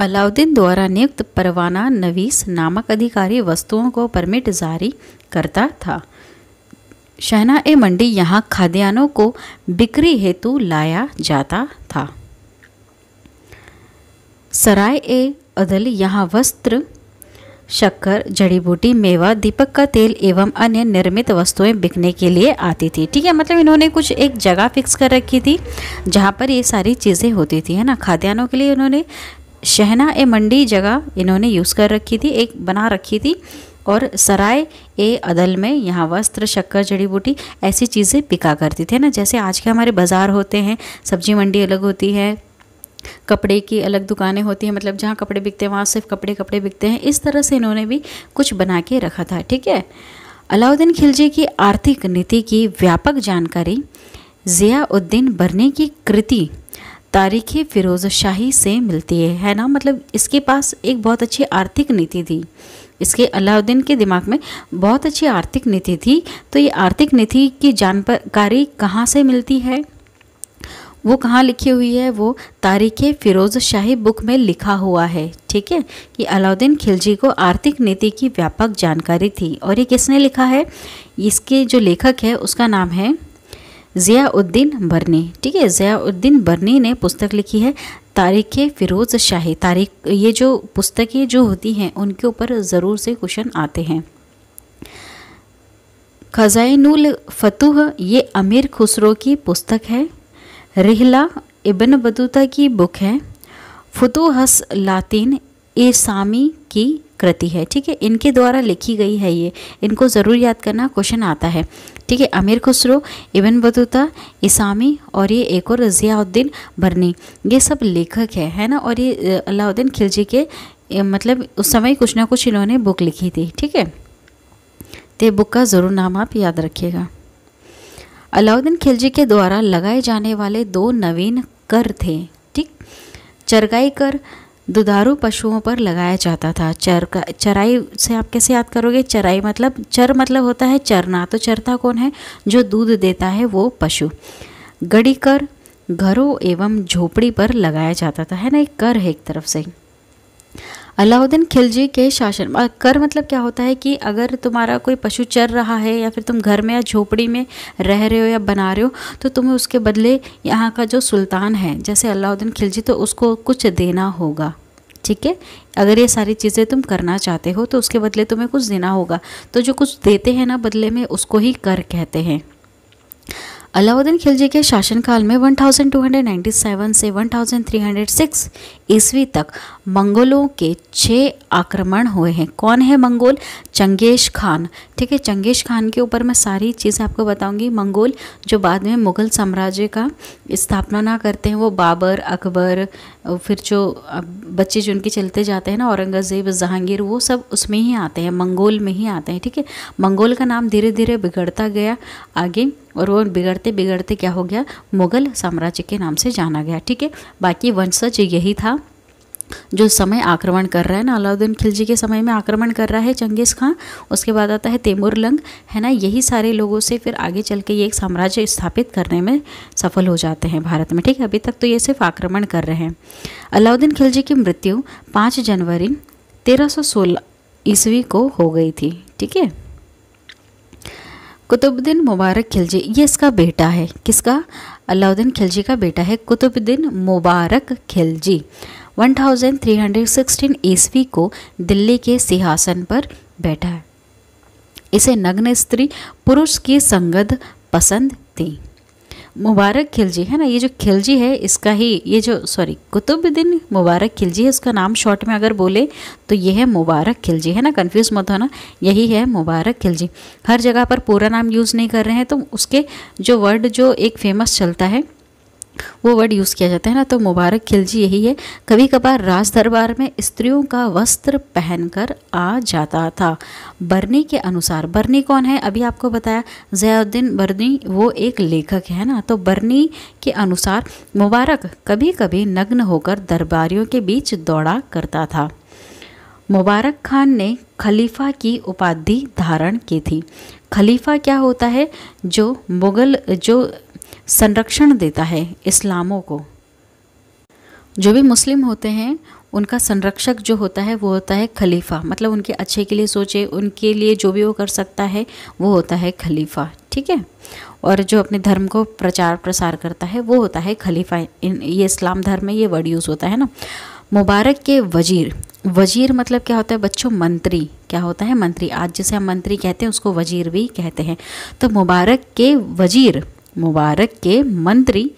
अलाउद्दीन द्वारा नियुक्त परवाना नवीस नामक अधिकारी वस्तुओं को परमिट जारी करता था शहना ए मंडी यहाँ खाद्यान्नों को बिक्री हेतु लाया जाता था सराय ए अदल यहाँ वस्त्र शक्कर जड़ी बूटी मेवा दीपक का तेल एवं अन्य निर्मित वस्तुएं बिकने के लिए आती थी ठीक है मतलब इन्होंने कुछ एक जगह फिक्स कर रखी थी जहाँ पर ये सारी चीज़ें होती थी है ना खाद्यान्नों के लिए इन्होंने शहना ए मंडी जगह इन्होंने यूज़ कर रखी थी एक बना रखी थी और सराय ए अदल में यहाँ वस्त्र शक्कर जड़ी बूटी ऐसी चीज़ें बिका करती थी ना जैसे आज के हमारे बाज़ार होते हैं सब्जी मंडी अलग होती है कपड़े की अलग दुकानें होती हैं मतलब जहाँ कपड़े बिकते हैं वहाँ सिर्फ कपड़े कपड़े बिकते हैं इस तरह से इन्होंने भी कुछ बना के रखा था ठीक है अलाउद्दीन खिलजी की आर्थिक नीति की व्यापक जानकारी ज़ियाउद्दीन बरने की कृति तारीख़ फिरोज़ शाही से मिलती है है ना मतलब इसके पास एक बहुत अच्छी आर्थिक नीति थी इसके अलाउद्दीन के दिमाग में बहुत अच्छी आर्थिक नीति थी तो ये आर्थिक नीति की जानकारी कहाँ से मिलती है वो कहाँ लिखी हुई है वो तारीख फिरोज़ शाही बुक में लिखा हुआ है ठीक है कि अलाउद्दीन खिलजी को आर्थिक नीति की व्यापक जानकारी थी और ये किसने लिखा है इसके जो लेखक है उसका नाम है ज़ियाउद्दीन बर्नी ठीक है ज़ियाउद्दीन बर्नी ने पुस्तक लिखी है तारीख फ़िरोज़ शाही तारीख ये जो पुस्तकें जो होती हैं उनके ऊपर ज़रूर से क्वेश्चन आते हैं खजाइनुल फतुह ये अमीर खुसरो की पुस्तक है रिहला इबन बतूता की बुक है फतुहस लातिन ए सामी की कृति है ठीक है इनके द्वारा लिखी गई है ये इनको ज़रूर याद करना क्वेश्चन आता है ठीक है अमीर खुसरो इबन बतूता इसामी और ये एक और रज़ियाउद्दीन भरनी ये सब लेखक है है ना और ये अलाउद्दीन खिलजी के मतलब उस समय कुछ ना कुछ इन्होंने बुक लिखी थी ठीक है तो बुक का ज़रूर नाम आप याद रखिएगा अलाउद्दीन खिलजी के द्वारा लगाए जाने वाले दो नवीन कर थे ठीक चरगाई कर दुधारू पशुओं पर लगाया जाता था चर का चराई से आप कैसे याद करोगे चराई मतलब चर मतलब होता है चरना तो चरता कौन है जो दूध देता है वो पशु गड़ी कर घरों एवं झोपड़ी पर लगाया जाता था है ना एक कर है एक तरफ से अलाउद्दीन खिलजी के शासन कर मतलब क्या होता है कि अगर तुम्हारा कोई पशु चर रहा है या फिर तुम घर में या झोपड़ी में रह रहे हो या बना रहे हो तो तुम्हें उसके बदले यहाँ का जो सुल्तान है जैसे अलाउद्दीन खिलजी तो उसको कुछ देना होगा ठीक है अगर ये सारी चीज़ें तुम करना चाहते हो तो उसके बदले तुम्हें कुछ देना होगा तो जो कुछ देते हैं ना बदले में उसको ही कर कहते हैं अलाउद्दीन खिलजी के शासनकाल में 1297 से 1306 ईस्वी तक मंगोलों के छः आक्रमण हुए हैं कौन है मंगोल चंगेज खान ठीक है चंगेज खान के ऊपर मैं सारी चीज़ें आपको बताऊंगी मंगोल जो बाद में मुग़ल साम्राज्य का स्थापना ना करते हैं वो बाबर अकबर फिर जो बच्चे जो उनके चलते जाते हैं ना औरंगज़ेब जहांगीर वो सब उसमें ही आते हैं मंगोल में ही आते हैं ठीक है मंगोल का नाम धीरे धीरे बिगड़ता गया आगे और वो बिगड़ते बिगड़ते क्या हो गया मुग़ल साम्राज्य के नाम से जाना गया ठीक है बाकी वंशज यही था जो समय आक्रमण कर रहा है ना अलाउद्दीन खिलजी के समय में आक्रमण कर रहा है चंगेज़ खां उसके बाद आता है तेमुरलंग है ना यही सारे लोगों से फिर आगे चल के ये एक साम्राज्य स्थापित करने में सफल हो जाते हैं भारत में ठीक है अभी तक तो ये सिर्फ आक्रमण कर रहे हैं अलाउद्दीन खिलजी की मृत्यु पाँच जनवरी तेरह ईस्वी को हो गई थी ठीक है कुतुबुद्दीन मुबारक खिलजी ये इसका बेटा है किसका अलाउद्दीन खिलजी का बेटा है कुतुबुद्दीन मुबारक खिलजी 1316 ईस्वी को दिल्ली के सिंहासन पर बैठा है इसे नग्न स्त्री पुरुष की संगत पसंद थी मुबारक खिलजी है ना ये जो खिलजी है इसका ही ये जो सॉरी कुतुबुद्दीन मुबारक खिलजी है उसका नाम शॉर्ट में अगर बोले तो ये है मुबारक खिलजी है ना कंफ्यूज मत होना यही है मुबारक खिलजी हर जगह पर पूरा नाम यूज़ नहीं कर रहे हैं तो उसके जो वर्ड जो एक फेमस चलता है वो वर्ड यूज़ किया जाता है ना तो मुबारक खिलजी यही है कभी कभार राज दरबार में स्त्रियों का वस्त्र पहनकर आ जाता था बर्नी के अनुसार बर्नी कौन है अभी आपको बताया जयाउद्दीन बर्नी वो एक लेखक है ना तो बर्नी के अनुसार मुबारक कभी कभी नग्न होकर दरबारियों के बीच दौड़ा करता था मुबारक खान ने खलीफा की उपाधि धारण की थी खलीफा क्या होता है जो मुग़ल जो संरक्षण देता है इस्लामों को जो भी मुस्लिम होते हैं उनका संरक्षक जो होता है वो होता है खलीफा मतलब उनके अच्छे के लिए सोचे उनके लिए जो भी वो कर सकता है वो होता है खलीफा ठीक है और जो अपने धर्म को प्रचार प्रसार करता है वो होता है खलीफा ये इस्लाम धर्म में ये वर्ड यूज़ होता है ना मुबारक के वजीर वजीर मतलब क्या होता है बच्चों मंत्री क्या होता है मंत्री आज जिसे हम मंत्री कहते हैं उसको वजीर भी कहते हैं तो मुबारक के वजीर मुबारक के मंत्री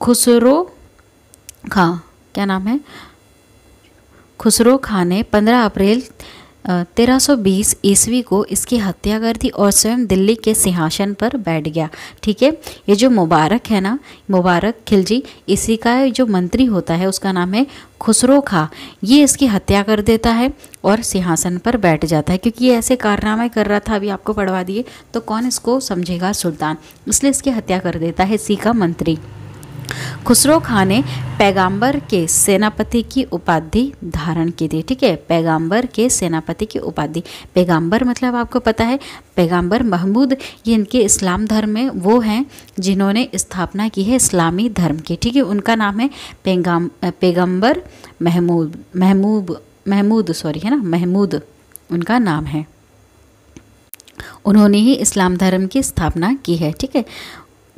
खुसरो खां क्या नाम है खुसरो खां ने 15 अप्रैल 1320 ईस्वी को इसकी हत्या कर दी और स्वयं दिल्ली के सिंहासन पर बैठ गया ठीक है ये जो मुबारक है ना मुबारक खिलजी इसी का जो मंत्री होता है उसका नाम है खुसरो खा ये इसकी हत्या कर देता है और सिंहासन पर बैठ जाता है क्योंकि ये ऐसे कारनामे कर रहा था अभी आपको पढ़वा दिए तो कौन इसको समझेगा सुल्तान इसलिए इसकी हत्या कर देता है इसी का मंत्री खुसरो खान ने पैगंबर के सेनापति की उपाधि धारण की थी ठीक है पैगंबर के सेनापति की उपाधि पैगंबर मतलब आपको पता है पैगंबर महमूद ये इनके इस्लाम धर्म में वो हैं जिन्होंने स्थापना की है इस्लामी धर्म की ठीक है उनका नाम है पैगाम पैगम्बर महमूद महमूद महमूद सॉरी है ना महमूद उनका नाम है उन्होंने ही इस्लाम धर्म की स्थापना की है ठीक है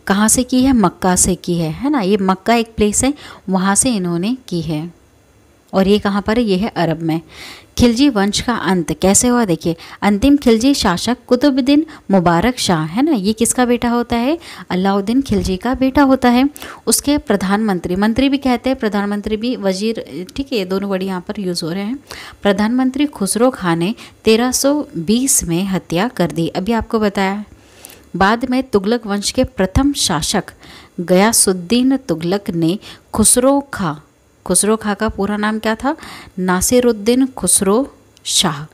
कहाँ से की है मक्का से की है है ना ये मक्का एक प्लेस है वहाँ से इन्होंने की है और ये कहाँ पर है ये है अरब में खिलजी वंश का अंत कैसे हुआ देखिए अंतिम खिलजी शासक कुतुबुद्दीन मुबारक शाह है ना ये किसका बेटा होता है अलाउद्दीन खिलजी का बेटा होता है उसके प्रधानमंत्री मंत्री भी कहते हैं प्रधानमंत्री भी वजीर ठीक है ये दोनों वर्ड यहाँ पर यूज़ हो रहे हैं प्रधानमंत्री खुसरो खां ने बीस में हत्या कर दी अभी आपको बताया बाद में तुगलक वंश के प्रथम शासक गयासुद्दीन तुगलक ने खुसरो खा खुसरो खा का पूरा नाम क्या था नासिरुद्दीन खुसरो शाह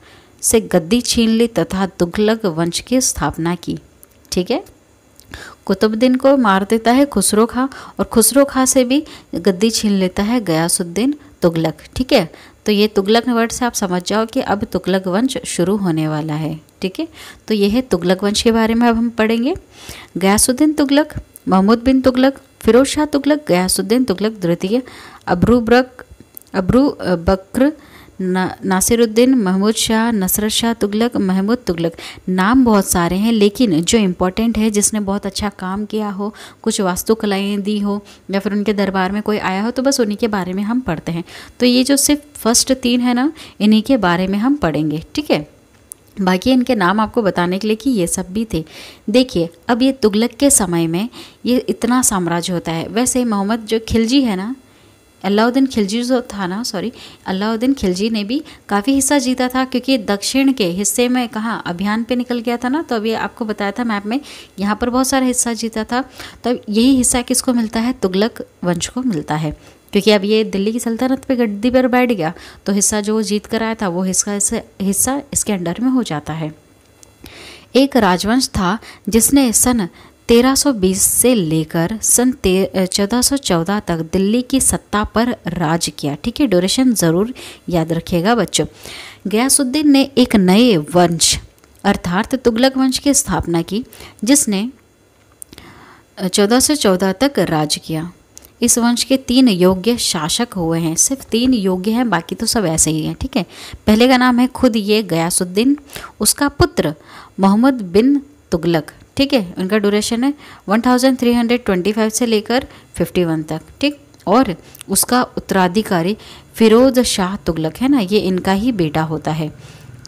से गद्दी छीन ली तथा तुगलक वंश की स्थापना की ठीक है कुतुबुद्दीन को मार देता है खुसरो खा और खुसरो खां से भी गद्दी छीन लेता है गयासुद्दीन तुगलक ठीक है तो ये तुगलक वर्ड से आप समझ जाओ कि अब तुगलक वंश शुरू होने वाला है ठीक है तो यह है तुगलक वंश के बारे में अब हम पढ़ेंगे गयासुद्दीन तुगलक महमूद बिन तुगलक फिरोज शाह तुगलक गयासुद्दीन तुगलक द्वितीय अब्रू ब्रक अब्रू बकर नासिरुद्दीन महमूद शाह नसरत शाह तुगलक महमूद तुगलक नाम बहुत सारे हैं लेकिन जो इम्पोर्टेंट है जिसने बहुत अच्छा काम किया हो कुछ वास्तुकलाएँ दी हो या फिर उनके दरबार में कोई आया हो तो बस उन्हीं के बारे में हम पढ़ते हैं तो ये जो सिर्फ फर्स्ट तीन है ना इन्हीं के बारे में हम पढ़ेंगे ठीक है बाकी इनके नाम आपको बताने के लिए कि ये सब भी थे देखिए अब ये तुगलक के समय में ये इतना साम्राज्य होता है वैसे मोहम्मद जो खिलजी है ना अलाउद्दीन खिलजी जो था ना सॉरी अलाउद्दीन खिलजी ने भी काफ़ी हिस्सा जीता था क्योंकि दक्षिण के हिस्से में कहाँ अभियान पे निकल गया था ना तो अभी आपको बताया था मैप में यहाँ पर बहुत सारा हिस्सा जीता था तो यही हिस्सा किसको मिलता है तुगलक वंश को मिलता है क्योंकि अब ये दिल्ली की सल्तनत पे गद्दी पर बैठ गया तो हिस्सा जो जीत कर आया था वो हिस्सा हिस्सा इसके अंडर में हो जाता है एक राजवंश था जिसने सन 1320 से लेकर सन चौदह तक दिल्ली की सत्ता पर राज किया ठीक है ड्यूरेशन ज़रूर याद रखिएगा बच्चों गयासुद्दीन ने एक नए वंश अर्थात तुगलक वंश की स्थापना की जिसने 1414 तक राज किया इस वंश के तीन योग्य शासक हुए हैं सिर्फ तीन योग्य हैं बाकी तो सब ऐसे ही हैं ठीक है पहले का नाम है खुद ये गयासुद्दीन उसका पुत्र मोहम्मद बिन तुगलक ठीक है उनका ड्यूरेशन है 1325 से लेकर 51 तक ठीक और उसका उत्तराधिकारी फिरोज शाह तुगलक है ना ये इनका ही बेटा होता है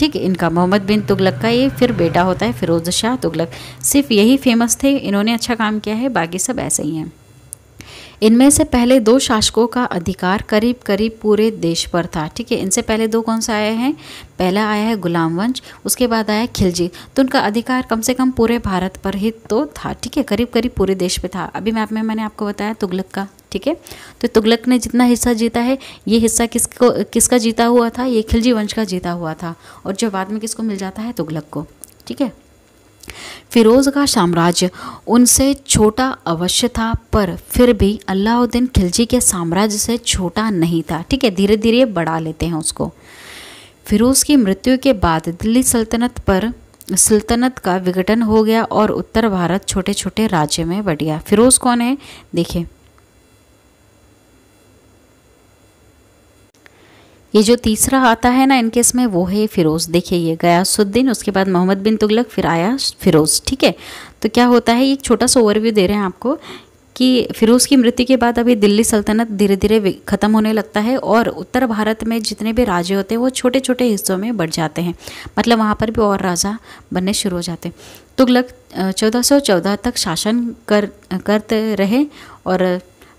ठीक है इनका मोहम्मद बिन तुगलक का ये फिर बेटा होता है फिरोज शाह तुगलक सिर्फ यही फेमस थे इन्होंने अच्छा काम किया है बाकी सब ऐसे ही हैं इनमें से पहले दो शासकों का अधिकार करीब करीब पूरे देश पर था ठीक है इनसे पहले दो कौन से आए हैं पहला आया है गुलाम वंश उसके बाद आया है खिलजी तो उनका अधिकार कम से कम पूरे भारत पर ही तो था ठीक है करीब करीब पूरे देश पे था अभी मैप में मैंने आपको बताया तुगलक का ठीक है तो तुगलक ने जितना हिस्सा जीता है ये हिस्सा किसको किसका जीता हुआ था ये खिलजी वंश का जीता हुआ था और जो बाद में किसको मिल जाता है तुगलक को ठीक है फिरोज़ का साम्राज्य उनसे छोटा अवश्य था पर फिर भी अलाउद्दीन खिलजी के साम्राज्य से छोटा नहीं था ठीक है धीरे धीरे बढ़ा लेते हैं उसको फिरोज़ की मृत्यु के बाद दिल्ली सल्तनत पर सल्तनत का विघटन हो गया और उत्तर भारत छोटे छोटे राज्य में बढ़ गया फिरोज़ कौन है देखिए ये जो तीसरा आता है ना इनके इसमें वो है फ़िरोज़ देखिए ये गयासुद्दीन उसके बाद मोहम्मद बिन तुगलक फिर आया फ़िरोज़ ठीक है तो क्या होता है एक छोटा सा ओवरव्यू दे रहे हैं आपको कि फ़िरोज़ की मृत्यु के बाद अभी दिल्ली सल्तनत धीरे धीरे ख़त्म होने लगता है और उत्तर भारत में जितने भी राजे होते हैं वो छोटे छोटे हिस्सों में बढ़ जाते हैं मतलब वहाँ पर भी और राजा बनने शुरू हो जाते चौदह तुगलक चौदह तक शासन कर करते रहे और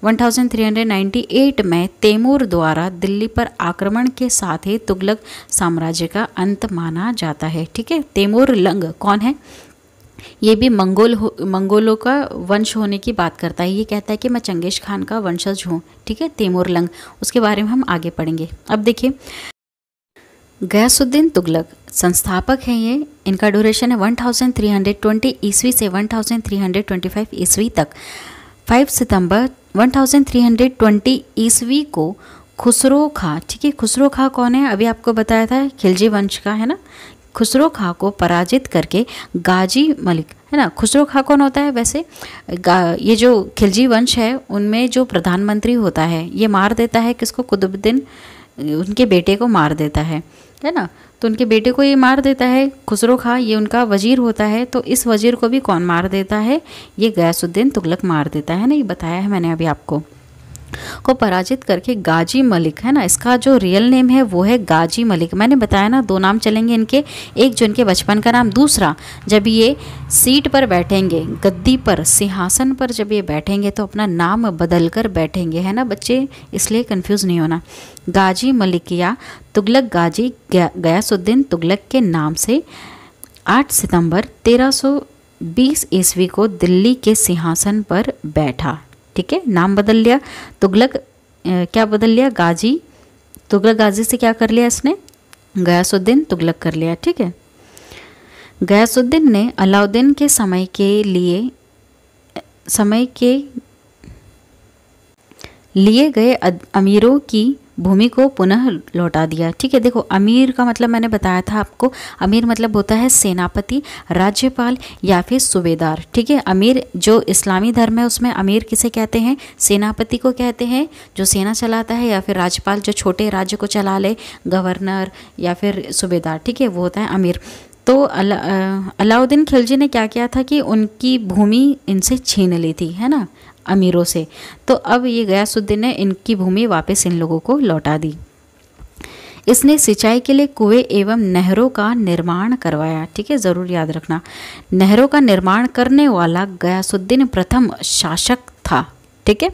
1398 में तैमूर द्वारा दिल्ली पर आक्रमण के साथ ही तुगलक साम्राज्य का अंत माना जाता है ठीक है तैमूर लंग कौन है ये भी मंगोल हो मंगोलों का वंश होने की बात करता है ये कहता है कि मैं चंगेज खान का वंशज हूँ ठीक है तैमूर लंग उसके बारे में हम आगे पढ़ेंगे अब देखिए गयासुद्दीन तुगलक संस्थापक हैं ये इनका ड्यूरेशन है 1320 ईस्वी से 1325 ईस्वी तक 5 सितंबर 1320 ईस्वी को खुसरो खा ठीक है खुसरो खा कौन है अभी आपको बताया था खिलजी वंश का है ना खुसरो खां को पराजित करके गाजी मलिक है ना खुसरो खा कौन होता है वैसे ये जो खिलजी वंश है उनमें जो प्रधानमंत्री होता है ये मार देता है किसको कुतुबुद्दीन उनके बेटे को मार देता है है ना तो उनके बेटे को ये मार देता है खुसरो खा ये उनका वजीर होता है तो इस वजीर को भी कौन मार देता है ये गयासुद्दीन तुगलक मार देता है ना ये बताया है मैंने अभी आपको को पराजित करके गाजी मलिक है ना इसका जो रियल नेम है वो है गाजी मलिक मैंने बताया ना दो नाम चलेंगे इनके एक जो इनके बचपन का नाम दूसरा जब ये सीट पर बैठेंगे गद्दी पर सिंहासन पर जब ये बैठेंगे तो अपना नाम बदल कर बैठेंगे है ना बच्चे इसलिए कन्फ्यूज़ नहीं होना गाजी मलिक या तुगलक गाजी गयासुद्दीन तुगलक के नाम से आठ सितंबर बीस ईस्वी को दिल्ली के सिंहासन पर बैठा ठीक है नाम बदल लिया तुगलक क्या बदल लिया गाजी तुगलक गाजी से क्या कर लिया इसने गयासुद्दीन तुगलक कर लिया ठीक है गयासुद्दीन ने अलाउद्दीन के समय के लिए समय के लिए गए अमीरों की भूमि को पुनः लौटा दिया ठीक है देखो अमीर का मतलब मैंने बताया था आपको अमीर मतलब होता है सेनापति राज्यपाल या फिर सूबेदार ठीक है अमीर जो इस्लामी धर्म है उसमें अमीर किसे कहते हैं सेनापति को कहते हैं जो सेना चलाता है या फिर राज्यपाल जो छोटे राज्य को चला ले गवर्नर या फिर सूबेदार ठीक है वो होता है अमीर तो अला, अलाउद्दीन खिलजी ने क्या किया था कि उनकी भूमि इनसे छीन ली थी है ना अमीरों से तो अब ये गयासुद्दीन ने इनकी भूमि वापस इन लोगों को लौटा दी इसने सिंचाई के लिए कुएं एवं नहरों का निर्माण करवाया ठीक है ज़रूर याद रखना नहरों का निर्माण करने वाला गयासुद्दीन प्रथम शासक था ठीक है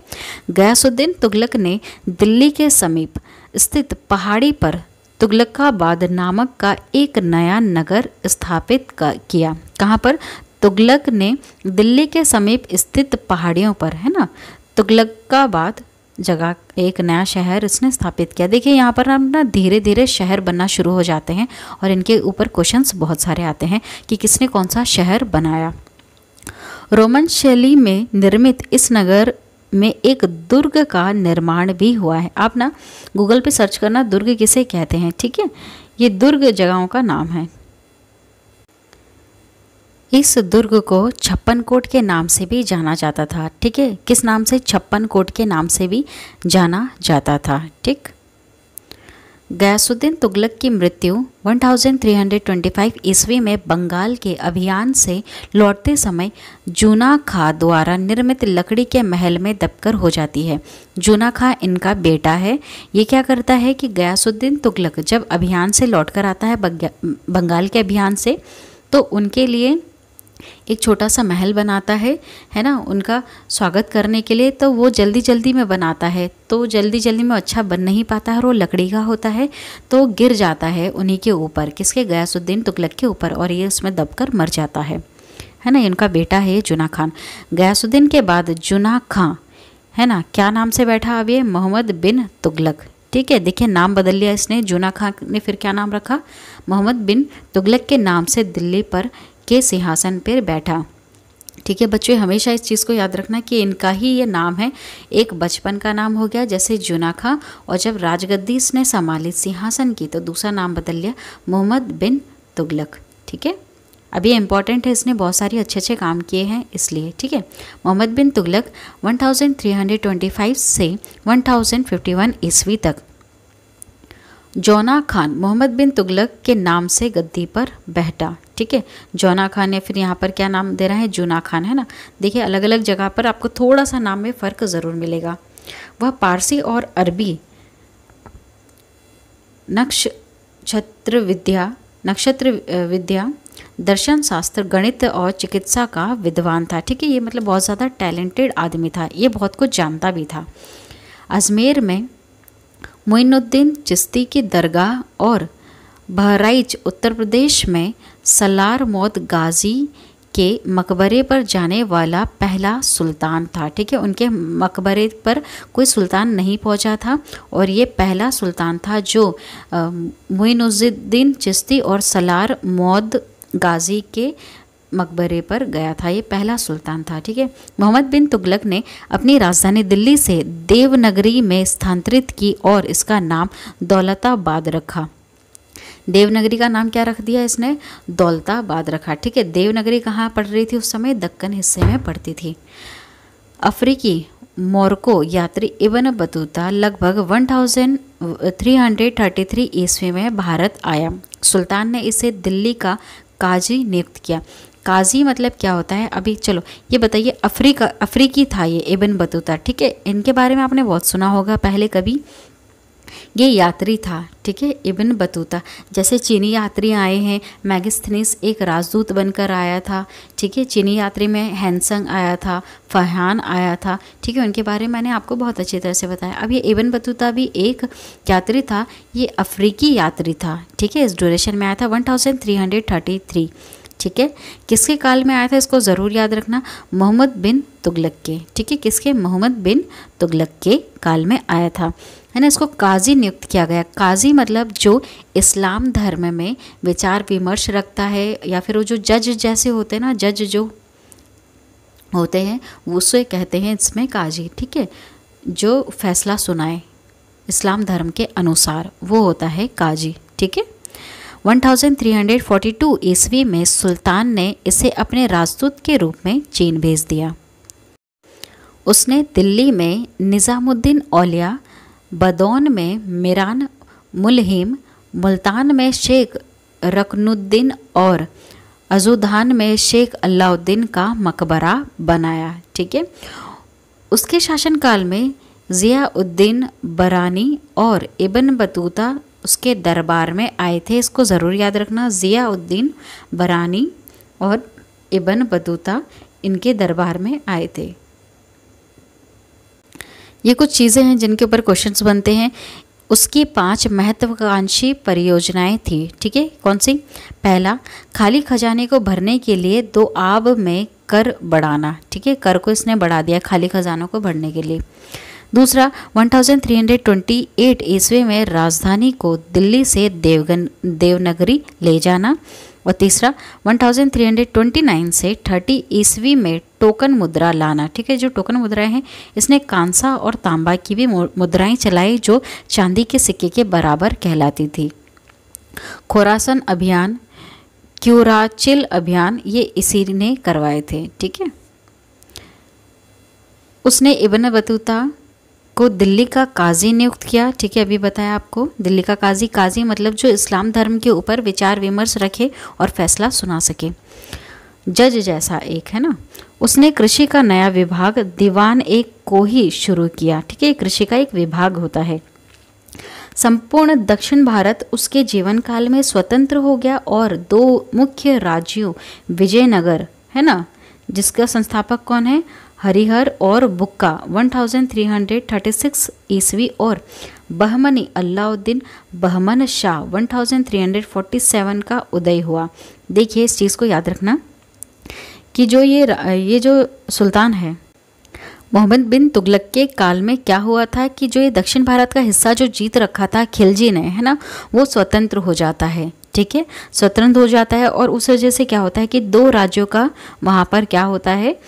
गयासुद्दीन तुगलक ने दिल्ली के समीप स्थित पहाड़ी पर तुगलकाबाद नामक का एक नया नगर स्थापित किया कहाँ पर तुगलक ने दिल्ली के समीप स्थित पहाड़ियों पर है ना तुगलकाबाद जगह एक नया शहर उसने स्थापित किया देखिए यहाँ पर हम ना धीरे धीरे शहर बनना शुरू हो जाते हैं और इनके ऊपर क्वेश्चंस बहुत सारे आते हैं कि किसने कौन सा शहर बनाया रोमन शैली में निर्मित इस नगर में एक दुर्ग का निर्माण भी हुआ है आप ना गूगल पे सर्च करना दुर्ग किसे कहते हैं ठीक है ये दुर्ग जगहों का नाम है इस दुर्ग को छप्पन कोट के नाम से भी जाना जाता था ठीक है किस नाम से छप्पन कोट के नाम से भी जाना जाता था ठीक गयासुद्दीन तुगलक की मृत्यु 1325 ईस्वी में बंगाल के अभियान से लौटते समय जूना खा द्वारा निर्मित लकड़ी के महल में दबकर हो जाती है जूना खा इनका बेटा है ये क्या करता है कि गयासुद्दीन तुगलक जब अभियान से लौटकर आता है बंगाल के अभियान से तो उनके लिए एक छोटा सा महल बनाता है है ना उनका स्वागत करने के लिए तो वो जल्दी जल्दी में बनाता है तो जल्दी जल्दी में अच्छा बन नहीं पाता है और वो लकड़ी का होता है तो गिर जाता है उन्हीं के ऊपर किसके गयासुद्दीन तुगलक के ऊपर और ये उसमें दबकर मर जाता है है ना इनका बेटा है जुना खान गयासुद्दीन के बाद जुना खां है ना क्या नाम से बैठा अब ये मोहम्मद बिन तुगलक ठीक है देखिए नाम बदल लिया इसने जूना खां ने फिर क्या नाम रखा मोहम्मद बिन तुगलक के नाम से दिल्ली पर के सिंहासन पर बैठा ठीक है बच्चों हमेशा इस चीज़ को याद रखना कि इनका ही ये नाम है एक बचपन का नाम हो गया जैसे जुनाखा और जब राजगद्दी इसने संभाली सिंहासन की तो दूसरा नाम बदल लिया मोहम्मद बिन तुगलक ठीक है अभी इम्पॉर्टेंट है इसने बहुत सारे अच्छे अच्छे काम किए हैं इसलिए ठीक है मोहम्मद बिन तुगलक 1325 से 1051 ईस्वी तक जोना खान मोहम्मद बिन तुगलक के नाम से गद्दी पर बैठा ठीक है जौना खान या फिर यहाँ पर क्या नाम दे रहा है जूना खान है ना देखिए अलग अलग जगह पर आपको थोड़ा सा नाम में फ़र्क ज़रूर मिलेगा वह पारसी और अरबी नक्श छत्र विद्या नक्षत्र विद्या दर्शन शास्त्र गणित और चिकित्सा का विद्वान था ठीक है ये मतलब बहुत ज़्यादा टैलेंटेड आदमी था ये बहुत कुछ जानता भी था अजमेर में मोइनुद्दीन चिश्ती की दरगाह और बहराइच उत्तर प्रदेश में सलार मौत गाजी के मकबरे पर जाने वाला पहला सुल्तान था ठीक है उनके मकबरे पर कोई सुल्तान नहीं पहुंचा था और ये पहला सुल्तान था जो मुइनुजुद्दीन चिश्ती और सलार मौद गाजी के मकबरे पर गया था ये पहला सुल्तान था ठीक है मोहम्मद बिन तुगलक ने अपनी राजधानी दिल्ली से देवनगरी में स्थानांतरित की और इसका नाम दौलताबाद रखा देवनगरी का नाम क्या रख दिया इसने दौलताबाद रखा ठीक है देवनगरी कहाँ पढ़ रही थी उस समय दक्कन हिस्से में पढ़ती थी अफ्रीकी मोरको यात्री इबन बतूता लगभग 1333 ईस्वी में भारत आया सुल्तान ने इसे दिल्ली का काजी नियुक्त किया काजी मतलब क्या होता है अभी चलो ये बताइए अफ्रीका अफ्रीकी था ये इबन बतूता ठीक है इनके बारे में आपने बहुत सुना होगा पहले कभी ये यात्री था ठीक है इबन बतूता जैसे चीनी यात्री आए हैं मैगस्थनीस एक राजदूत बनकर आया था ठीक है चीनी यात्री में हैंसंग आया था फहान आया था ठीक है उनके बारे में मैंने आपको बहुत अच्छी तरह से बताया अब ये इबन बतूता भी एक यात्री था ये अफ्रीकी यात्री था ठीक है इस ड्यूरेशन में आया था one thousand three hundred thirty three ठीक है किसके काल में आया था इसको ज़रूर याद रखना मोहम्मद बिन तुगलक के ठीक है किसके मोहम्मद बिन तुगलक के काल में आया था है ना इसको काजी नियुक्त किया गया काजी मतलब जो इस्लाम धर्म में विचार विमर्श रखता है या फिर वो जो जज जैसे होते हैं ना जज जो होते हैं उसे कहते हैं इसमें काजी ठीक है जो फैसला सुनाए इस्लाम धर्म के अनुसार वो होता है काजी ठीक है 1342 ईस्वी में सुल्तान ने इसे अपने राजदूत के रूप में चीन भेज दिया उसने दिल्ली में निज़ामुद्दीन औलिया बदौन में मिरान मुलहिम मुल्तान में शेख रकनुद्दीन और अजुधान में शेख अलाउद्दीन का मकबरा बनाया ठीक है उसके शासनकाल में ज़ियाउद्दीन बरानी और इबन बतूता उसके दरबार में आए थे इसको ज़रूर याद रखना ज़ियाउद्दीन बरानी और इबन बतूता इनके दरबार में आए थे ये कुछ चीज़ें हैं जिनके ऊपर क्वेश्चंस बनते हैं उसकी पांच महत्वाकांक्षी परियोजनाएं थी ठीक है कौन सी पहला खाली खजाने को भरने के लिए दो आब में कर बढ़ाना ठीक है कर को इसने बढ़ा दिया खाली खजानों को भरने के लिए दूसरा 1328 ईस्वी में राजधानी को दिल्ली से देवगन देवनगरी ले जाना और तीसरा 1329 से 30 ईस्वी में टोकन मुद्रा लाना ठीक है जो टोकन मुद्राएं हैं इसने कांसा और तांबा की भी मुद्राएं चलाई जो चांदी के सिक्के के बराबर कहलाती थी खोरासन अभियान क्यूराचिल अभियान ये इसी ने करवाए थे ठीक है उसने इबन बतूता को दिल्ली का काजी नियुक्त किया ठीक है अभी बताया आपको दिल्ली का काजी काजी मतलब जो इस्लाम धर्म के ऊपर विचार विमर्श रखे और फैसला सुना सके जज जैसा एक है ना उसने कृषि का नया विभाग दीवान एक को ही शुरू किया ठीक है कृषि का एक विभाग होता है संपूर्ण दक्षिण भारत उसके जीवन काल में स्वतंत्र हो गया और दो मुख्य राज्यों विजयनगर है ना जिसका संस्थापक कौन है हरिहर और बुक्का 1336 ईस्वी और बहमनी अलाउद्दीन बहमन शाह 1347 का उदय हुआ देखिए इस चीज़ को याद रखना कि जो ये ये जो सुल्तान है मोहम्मद बिन तुगलक के काल में क्या हुआ था कि जो ये दक्षिण भारत का हिस्सा जो जीत रखा था खिलजी ने है ना वो स्वतंत्र हो जाता है ठीक है स्वतंत्र हो जाता है और उस वजह से क्या होता है कि दो राज्यों का वहाँ पर क्या होता है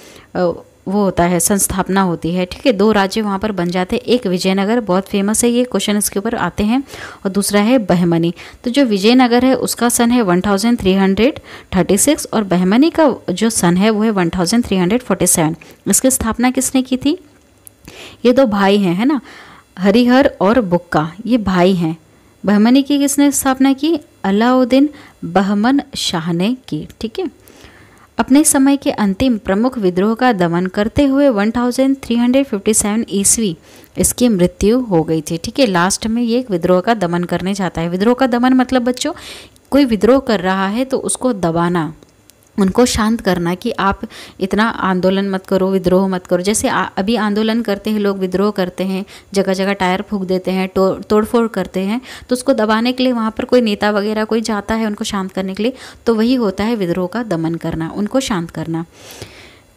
वो होता है संस्थापना होती है ठीक है दो राज्य वहाँ पर बन जाते हैं एक विजयनगर बहुत फेमस है ये क्वेश्चन इसके ऊपर आते हैं और दूसरा है बहमनी तो जो विजयनगर है उसका सन है 1336 और बहमनी का जो सन है वो है 1347 इसकी स्थापना किसने की थी ये दो भाई हैं है ना हरिहर और बुक्का ये भाई हैं बहमनी की किसने स्थापना की अलाउद्दीन बहमन शाह ने की ठीक है अपने समय के अंतिम प्रमुख विद्रोह का दमन करते हुए 1357 ईस्वी इसकी मृत्यु हो गई थी ठीक है लास्ट में ये एक विद्रोह का दमन करने जाता है विद्रोह का दमन मतलब बच्चों कोई विद्रोह कर रहा है तो उसको दबाना उनको शांत करना कि आप इतना आंदोलन मत करो विद्रोह मत करो जैसे अभी आंदोलन करते हैं लोग विद्रोह करते हैं जगह जगह टायर फूक देते हैं तो, तोड़फोड़ करते हैं तो उसको दबाने के लिए वहाँ पर कोई नेता वगैरह कोई जाता है उनको शांत करने के लिए तो वही होता है विद्रोह का दमन करना उनको शांत करना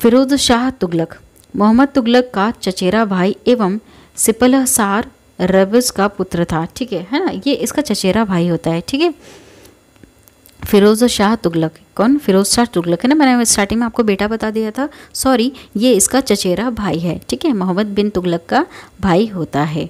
फिरोज शाह तुगलक मोहम्मद तुगलक का चचेरा भाई एवं सिपलहसार रबज का पुत्र था ठीक है है ना ये इसका चचेरा भाई होता है ठीक है फ़िरोज़ शाह तुगलक कौन फिरोज़ शाह तुगलक है ना मैंने स्टार्टिंग में आपको बेटा बता दिया था सॉरी ये इसका चचेरा भाई है ठीक है मोहम्मद बिन तुगलक का भाई होता है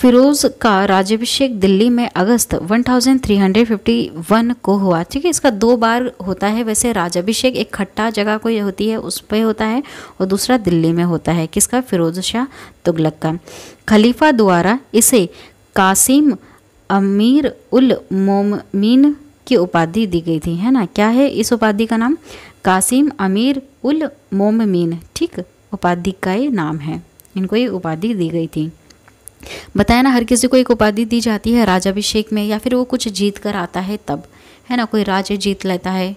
फिरोज़ का राज्यभिषेक दिल्ली में अगस्त 1351 को हुआ ठीक है इसका दो बार होता है वैसे राज्यभिषेक एक खट्टा जगह कोई होती है उस पर होता है और दूसरा दिल्ली में होता है किसका फिरोज़ शाह तुगलक का खलीफा द्वारा इसे कासिम अमीर उल मोमिन की उपाधि दी गई थी है ना क्या है इस उपाधि का नाम कासिम अमीर उल मोमिन ठीक उपाधि का ये नाम है इनको ये उपाधि दी गई थी बताया ना हर किसी को एक उपाधि दी जाती है राजाभिषेक में या फिर वो कुछ जीत कर आता है तब है ना कोई राज्य जीत लेता है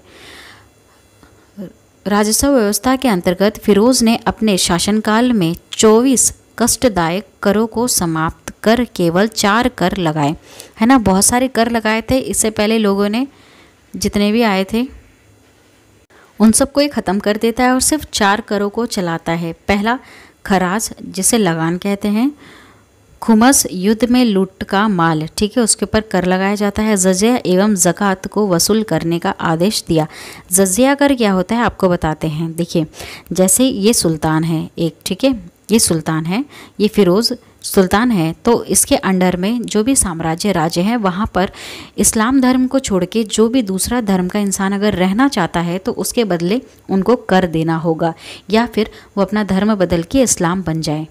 राजस्व व्यवस्था के अंतर्गत फिरोज़ ने अपने शासनकाल में 24 कष्टदायक करों को समाप्त कर केवल चार कर लगाए है ना बहुत सारे कर लगाए थे इससे पहले लोगों ने जितने भी आए थे उन सबको ये ख़त्म कर देता है और सिर्फ चार करों को चलाता है पहला खराज जिसे लगान कहते हैं खुमस युद्ध में लूट का माल ठीक है उसके ऊपर कर लगाया जाता है जजिया एवं जक़ात को वसूल करने का आदेश दिया जजिया कर क्या होता है आपको बताते हैं देखिए जैसे ये सुल्तान है एक ठीक है ये सुल्तान है ये फ़िरोज़ सुल्तान है तो इसके अंडर में जो भी साम्राज्य राज्य हैं वहाँ पर इस्लाम धर्म को छोड़ के जो भी दूसरा धर्म का इंसान अगर रहना चाहता है तो उसके बदले उनको कर देना होगा या फिर वो अपना धर्म बदल के इस्लाम बन जाए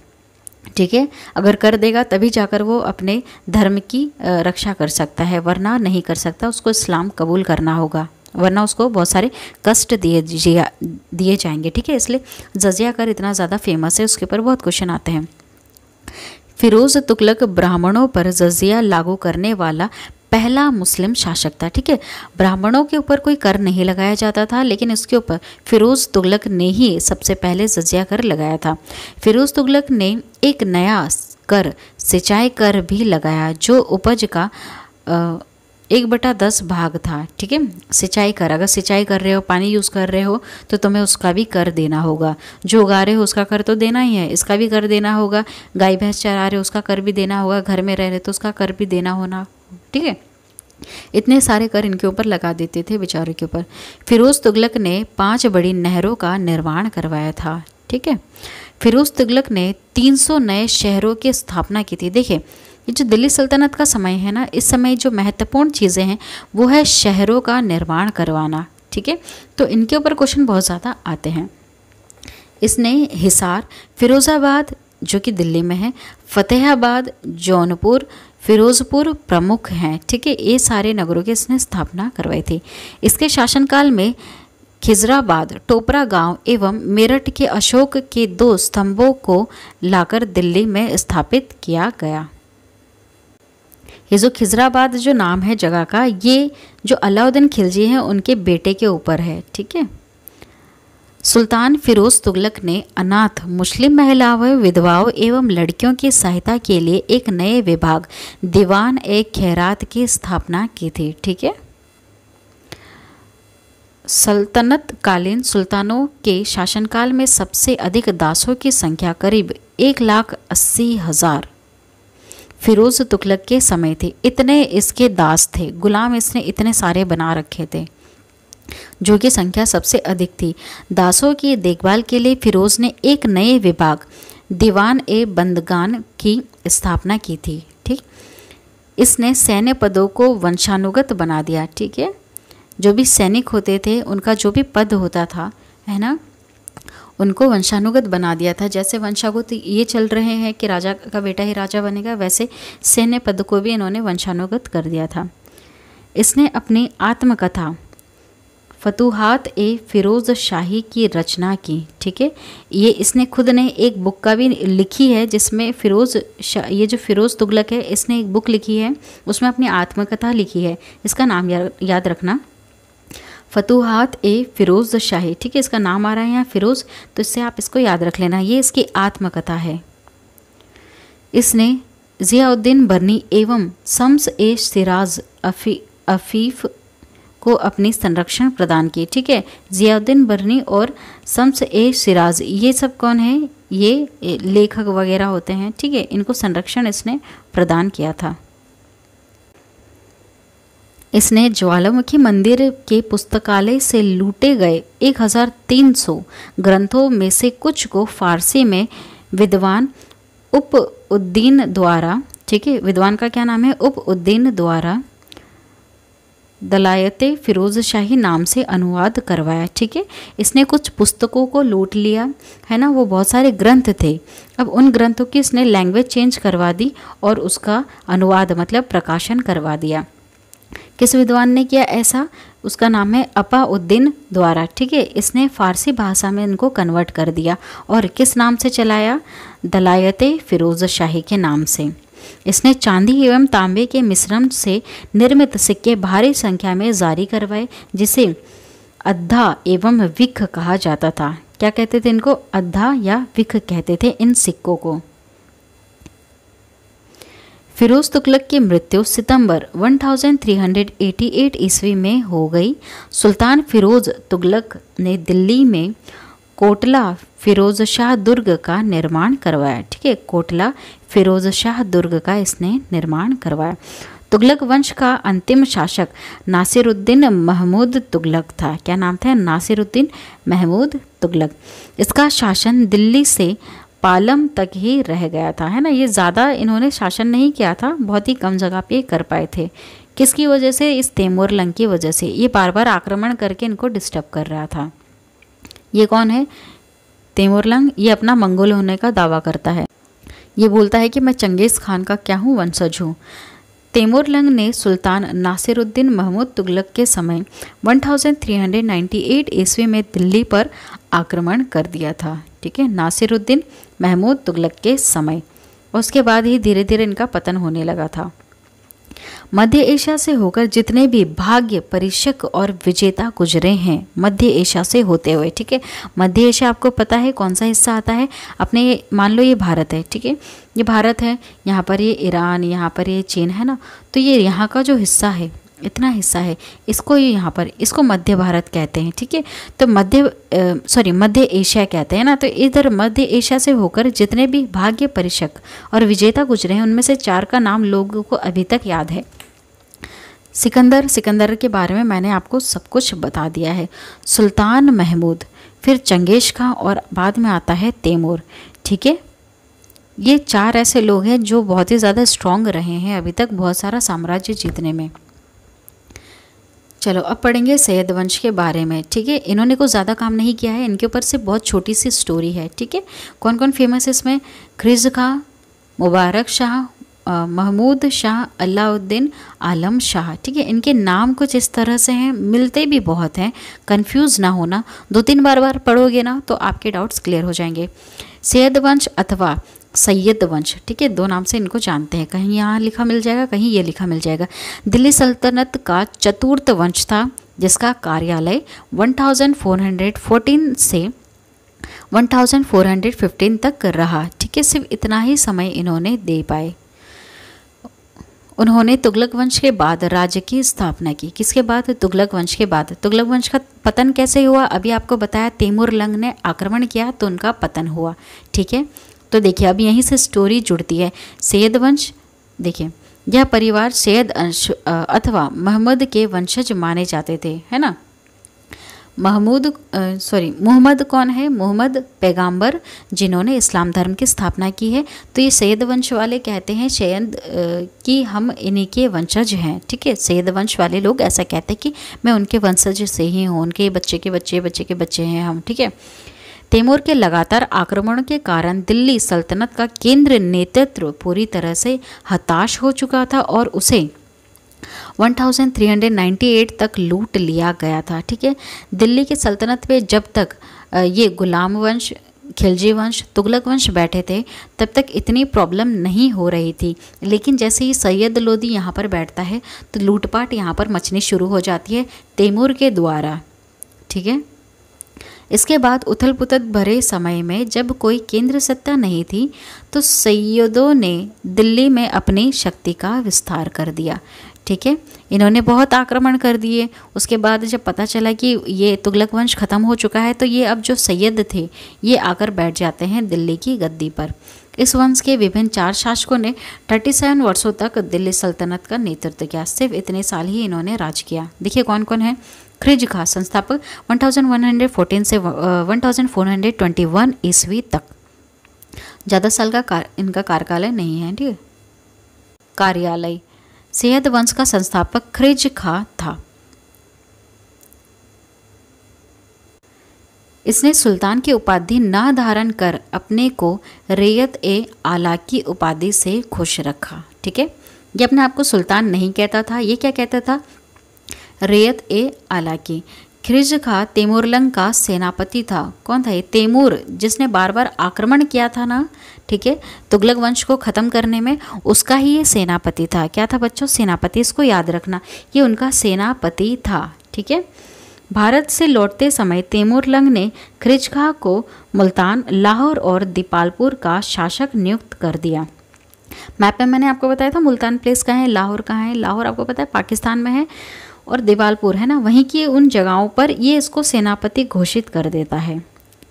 ठीक है अगर कर देगा तभी जाकर वो अपने धर्म की रक्षा कर सकता है वरना नहीं कर सकता उसको इस्लाम कबूल करना होगा वरना उसको बहुत सारे कष्ट दिए दिए जाएंगे ठीक है इसलिए जजिया कर इतना ज़्यादा फेमस है उसके ऊपर बहुत क्वेश्चन आते हैं फिरोज़ तुगलक ब्राह्मणों पर जजिया लागू करने वाला पहला मुस्लिम शासक था ठीक है ब्राह्मणों के ऊपर कोई कर नहीं लगाया जाता था लेकिन इसके ऊपर फिरोज़ तुगलक ने ही सबसे पहले जजिया कर लगाया था फिरोज़ तुगलक ने एक नया कर सिंचाई कर भी लगाया जो उपज का आ, एक बटा दस भाग था ठीक है सिंचाई कर अगर सिंचाई कर रहे हो पानी यूज़ कर रहे हो तो तुम्हें उसका भी कर देना होगा जो उगा रहे हो उसका कर तो देना ही है इसका भी कर देना होगा गाय भैंस चरा रहे हो उसका कर भी देना होगा घर में रह रहे तो उसका कर भी देना होना ठीक है इतने सारे कर इनके ऊपर लगा देते थे बेचारों के ऊपर फिरोज़ तुगलक ने पांच बड़ी नहरों का निर्माण करवाया था ठीक है फिरोज़ तुगलक ने 300 नए शहरों की स्थापना की थी देखिए ये जो दिल्ली सल्तनत का समय है ना इस समय जो महत्वपूर्ण चीज़ें हैं वो है शहरों का निर्माण करवाना ठीक है तो इनके ऊपर क्वेश्चन बहुत ज़्यादा आते हैं इसने हिसार फिरोज़ाबाद जो कि दिल्ली में है फतेहाबाद जौनपुर फिरोजपुर प्रमुख हैं ठीक है ये सारे नगरों की इसने स्थापना करवाई थी इसके शासनकाल में खिजराबाद टोपरा गांव एवं मेरठ के अशोक के दो स्तंभों को लाकर दिल्ली में स्थापित किया गया ये जो खिजराबाद जो नाम है जगह का ये जो अलाउद्दीन खिलजी हैं उनके बेटे के ऊपर है ठीक है सुल्तान फिरोज तुगलक ने अनाथ मुस्लिम महिलाओं विधवाओं एवं लड़कियों की सहायता के लिए एक नए विभाग दीवान ए खैरात की स्थापना की थी ठीक है सल्तनत कालीन सुल्तानों के शासनकाल में सबसे अधिक दासों की संख्या करीब एक लाख अस्सी हज़ार फिरोज़ तुखलक के समय थे इतने इसके दास थे गुलाम इसने इतने सारे बना रखे थे जो कि संख्या सबसे अधिक थी दासों की देखभाल के लिए फिरोज़ ने एक नए विभाग दीवान ए बंदगान की स्थापना की थी ठीक इसने सैन्य पदों को वंशानुगत बना दिया ठीक है जो भी सैनिक होते थे उनका जो भी पद होता था है ना उनको वंशानुगत बना दिया था जैसे वंशागत ये चल रहे हैं कि राजा का बेटा ही राजा बनेगा वैसे सैन्य पद को भी इन्होंने वंशानुगत कर दिया था इसने अपनी आत्मकथा फतुहात ए फिरोज़ शाही की रचना की ठीक है ये इसने खुद ने एक बुक का भी लिखी है जिसमें फ़िरोज़ शाह ये जो फ़िरोज़ तुगलक है इसने एक बुक लिखी है उसमें अपनी आत्मकथा लिखी है इसका नाम या, याद रखना फतूहत ए फ़िरोज़ शाही ठीक है इसका नाम आ रहा है यहाँ फ़िरोज़ तो इससे आप इसको याद रख लेना ये इसकी आत्मकथा है इसने ज़ियाउद्दीन बर्नी एवं शम्स ए सिराज अफी अफीफ को अपनी संरक्षण प्रदान की ठीक है ज़ियाउद्दीन बर्नी और शम्स ए सिराज ये सब कौन है ये लेखक वगैरह होते हैं ठीक है इनको संरक्षण इसने प्रदान किया था इसने ज्वालामुखी मंदिर के पुस्तकालय से लूटे गए 1300 ग्रंथों में से कुछ को फारसी में विद्वान उप उद्दीन द्वारा ठीक है विद्वान का क्या नाम है उप उद्दीन द्वारा दलायत फिरोज शाही नाम से अनुवाद करवाया ठीक है इसने कुछ पुस्तकों को लूट लिया है ना वो बहुत सारे ग्रंथ थे अब उन ग्रंथों की इसने लैंग्वेज चेंज करवा दी और उसका अनुवाद मतलब प्रकाशन करवा दिया किस विद्वान ने किया ऐसा उसका नाम है अपा उद्दीन द्वारा ठीक है इसने फारसी भाषा में इनको कन्वर्ट कर दिया और किस नाम से चलाया दलायत फिरोज शाही के नाम से इसने चांदी एवं तांबे के मिश्रण से निर्मित सिक्के भारी संख्या में जारी करवाए जिसे अद्धा एवं विख कहा जाता था क्या कहते थे इनको अद्धा या विख कहते थे इन सिक्कों को फिरोज तुगलक की मृत्यु सितंबर 1388 ईस्वी में हो गई सुल्तान फिरोज तुगलक ने दिल्ली में कोटला फिरोज शाह दुर्ग का निर्माण करवाया ठीक है कोटला फिरोज शाह दुर्ग का इसने निर्माण करवाया तुगलक वंश का अंतिम शासक नासिरुद्दीन महमूद तुगलक था क्या नाम था नासिरुद्दीन महमूद तुगलक इसका शासन दिल्ली से पालम तक ही रह गया था है ना ये ज़्यादा इन्होंने शासन नहीं किया था बहुत ही कम जगह पे कर पाए थे किसकी वजह से इस तैमूर लंग की वजह से ये बार बार आक्रमण करके इनको डिस्टर्ब कर रहा था ये कौन है तैमूर लंग ये अपना मंगोल होने का दावा करता है ये बोलता है कि मैं चंगेज़ खान का क्या हूँ वंशज हूँ तैमूर लंग ने सुल्तान नासिरुद्दीन महमूद तुगलक के समय 1398 ईस्वी में दिल्ली पर आक्रमण कर दिया था ठीक है नासिरुद्दीन महमूद तुगलक के समय उसके बाद ही धीरे धीरे इनका पतन होने लगा था मध्य एशिया से होकर जितने भी भाग्य परीक्षक और विजेता गुजरे हैं मध्य एशिया से होते हुए ठीक है मध्य एशिया आपको पता है कौन सा हिस्सा आता है अपने मान लो ये भारत है ठीक है ये भारत है यहाँ पर ये ईरान यहाँ पर ये चीन है ना तो ये यहाँ का जो हिस्सा है इतना हिस्सा है इसको ही यहाँ पर इसको मध्य भारत कहते हैं ठीक है तो मध्य सॉरी मध्य एशिया कहते हैं ना तो इधर मध्य एशिया से होकर जितने भी भाग्य परीक्षक और विजेता गुजरे हैं उनमें से चार का नाम लोगों को अभी तक याद है सिकंदर सिकंदर के बारे में मैंने आपको सब कुछ बता दिया है सुल्तान महमूद फिर चंगेश खां और बाद में आता है तैमूर ठीक है ये चार ऐसे लोग हैं जो बहुत ही ज़्यादा स्ट्रांग रहे हैं अभी तक बहुत सारा साम्राज्य जीतने में चलो अब पढ़ेंगे सैयद वंश के बारे में ठीक है इन्होंने कुछ ज़्यादा काम नहीं किया है इनके ऊपर से बहुत छोटी सी स्टोरी है ठीक है कौन कौन फेमस है इसमें ख्रिज खां मुबारक शाह महमूद शाह अलाउद्दीन आलम शाह ठीक है इनके नाम कुछ इस तरह से हैं मिलते भी बहुत हैं कंफ्यूज ना होना दो तीन बार बार पढ़ोगे ना तो आपके डाउट्स क्लियर हो जाएंगे सैयद वंश अथवा सैयद वंश ठीक है दो नाम से इनको जानते हैं कहीं यहाँ लिखा मिल जाएगा कहीं ये लिखा मिल जाएगा दिल्ली सल्तनत का चतुर्थ वंश था जिसका कार्यालय 1414 से 1415 तक रहा ठीक है सिर्फ इतना ही समय इन्होंने दे पाए उन्होंने तुगलक वंश के बाद राज्य की स्थापना की किसके बाद तुगलक वंश के बाद तुगलक वंश का पतन कैसे हुआ अभी आपको बताया तेमुर लंग ने आक्रमण किया तो उनका पतन हुआ ठीक है तो देखिए अब यहीं से स्टोरी जुड़ती है सैयद वंश देखिए यह परिवार सैयद अंश अथवा मोहम्मद के वंशज माने जाते थे है ना महमूद सॉरी मोहम्मद कौन है मोहम्मद पैगाम्बर जिन्होंने इस्लाम धर्म की स्थापना की है तो ये सैद वंश वाले कहते हैं सैद कि हम इन्हीं के वंशज हैं ठीक है सैद वंश वाले लोग ऐसा कहते हैं कि मैं उनके वंशज से ही हूँ उनके बच्चे के बच्चे बच्चे के बच्चे हैं हम ठीक है तैमूर के लगातार आक्रमण के कारण दिल्ली सल्तनत का केंद्र नेतृत्व पूरी तरह से हताश हो चुका था और उसे 1398 तक लूट लिया गया था ठीक है दिल्ली की सल्तनत पे जब तक ये गुलाम वंश खिलजी वंश तुगलक वंश बैठे थे तब तक इतनी प्रॉब्लम नहीं हो रही थी लेकिन जैसे ही सैयद लोदी यहाँ पर बैठता है तो लूटपाट यहाँ पर मचनी शुरू हो जाती है तैमूर के द्वारा ठीक है इसके बाद उथल पुथल भरे समय में जब कोई केंद्र सत्ता नहीं थी तो सैयदों ने दिल्ली में अपनी शक्ति का विस्तार कर दिया ठीक है इन्होंने बहुत आक्रमण कर दिए उसके बाद जब पता चला कि ये तुगलक वंश ख़त्म हो चुका है तो ये अब जो सैयद थे ये आकर बैठ जाते हैं दिल्ली की गद्दी पर इस वंश के विभिन्न चार शासकों ने 37 वर्षों तक दिल्ली सल्तनत का नेतृत्व किया सिर्फ इतने साल ही इन्होंने राज किया देखिए कौन कौन है ख्रिज खा संस्थापक 1114 से 1421 ईस्वी तक ज़्यादा साल का कार, इनका कार्यकालय नहीं है ठीक कार्यालय सैयद वंश का संस्थापक ख्रिज खा था इसने सुल्तान की उपाधि न धारण कर अपने को रेयत ए आला की उपाधि से खुश रखा ठीक है ये अपने आप को सुल्तान नहीं कहता था ये क्या कहता था रेयत ए आला की खिज खा तेमुरलंग का सेनापति था कौन था ये तेमूर जिसने बार बार आक्रमण किया था ना ठीक है तुगलक वंश को ख़त्म करने में उसका ही ये सेनापति था क्या था बच्चों सेनापति इसको याद रखना ये उनका सेनापति था ठीक है भारत से लौटते समय तेमुरलंग ने खिजखा को मुल्तान लाहौर और दीपालपुर का शासक नियुक्त कर दिया मैप में मैंने आपको बताया था मुल्तान प्लेस कहाँ है लाहौर कहाँ है लाहौर आपको पता है पाकिस्तान में है और दीपालपुर है ना वहीं की उन जगहों पर ये इसको सेनापति घोषित कर देता है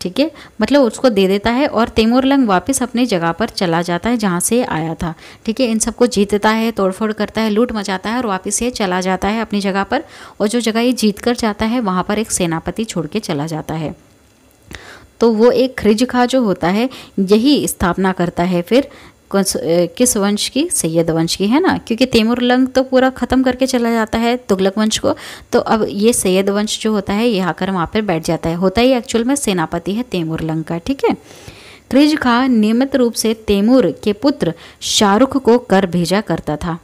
ठीक है मतलब उसको दे देता है और तैमूरलंग वापस अपनी जगह पर चला जाता है जहाँ से आया था ठीक है इन सबको जीतता है तोड़फोड़ करता है लूट मचाता है और वापस ये चला जाता है अपनी जगह पर और जो जगह ये जीत कर जाता है वहाँ पर एक सेनापति छोड़ के चला जाता है तो वो एक खिज खा जो होता है यही स्थापना करता है फिर किस वंश की सैयद वंश की है ना क्योंकि तैमूर लंग तो पूरा ख़त्म करके चला जाता है तुगलक वंश को तो अब ये सैयद वंश जो होता है ये आकर वहाँ पर बैठ जाता है होता ही एक्चुअल में सेनापति है तैमूर लंग का ठीक है क्रिज खां नियमित रूप से तैमूर के पुत्र शाहरुख को कर भेजा करता था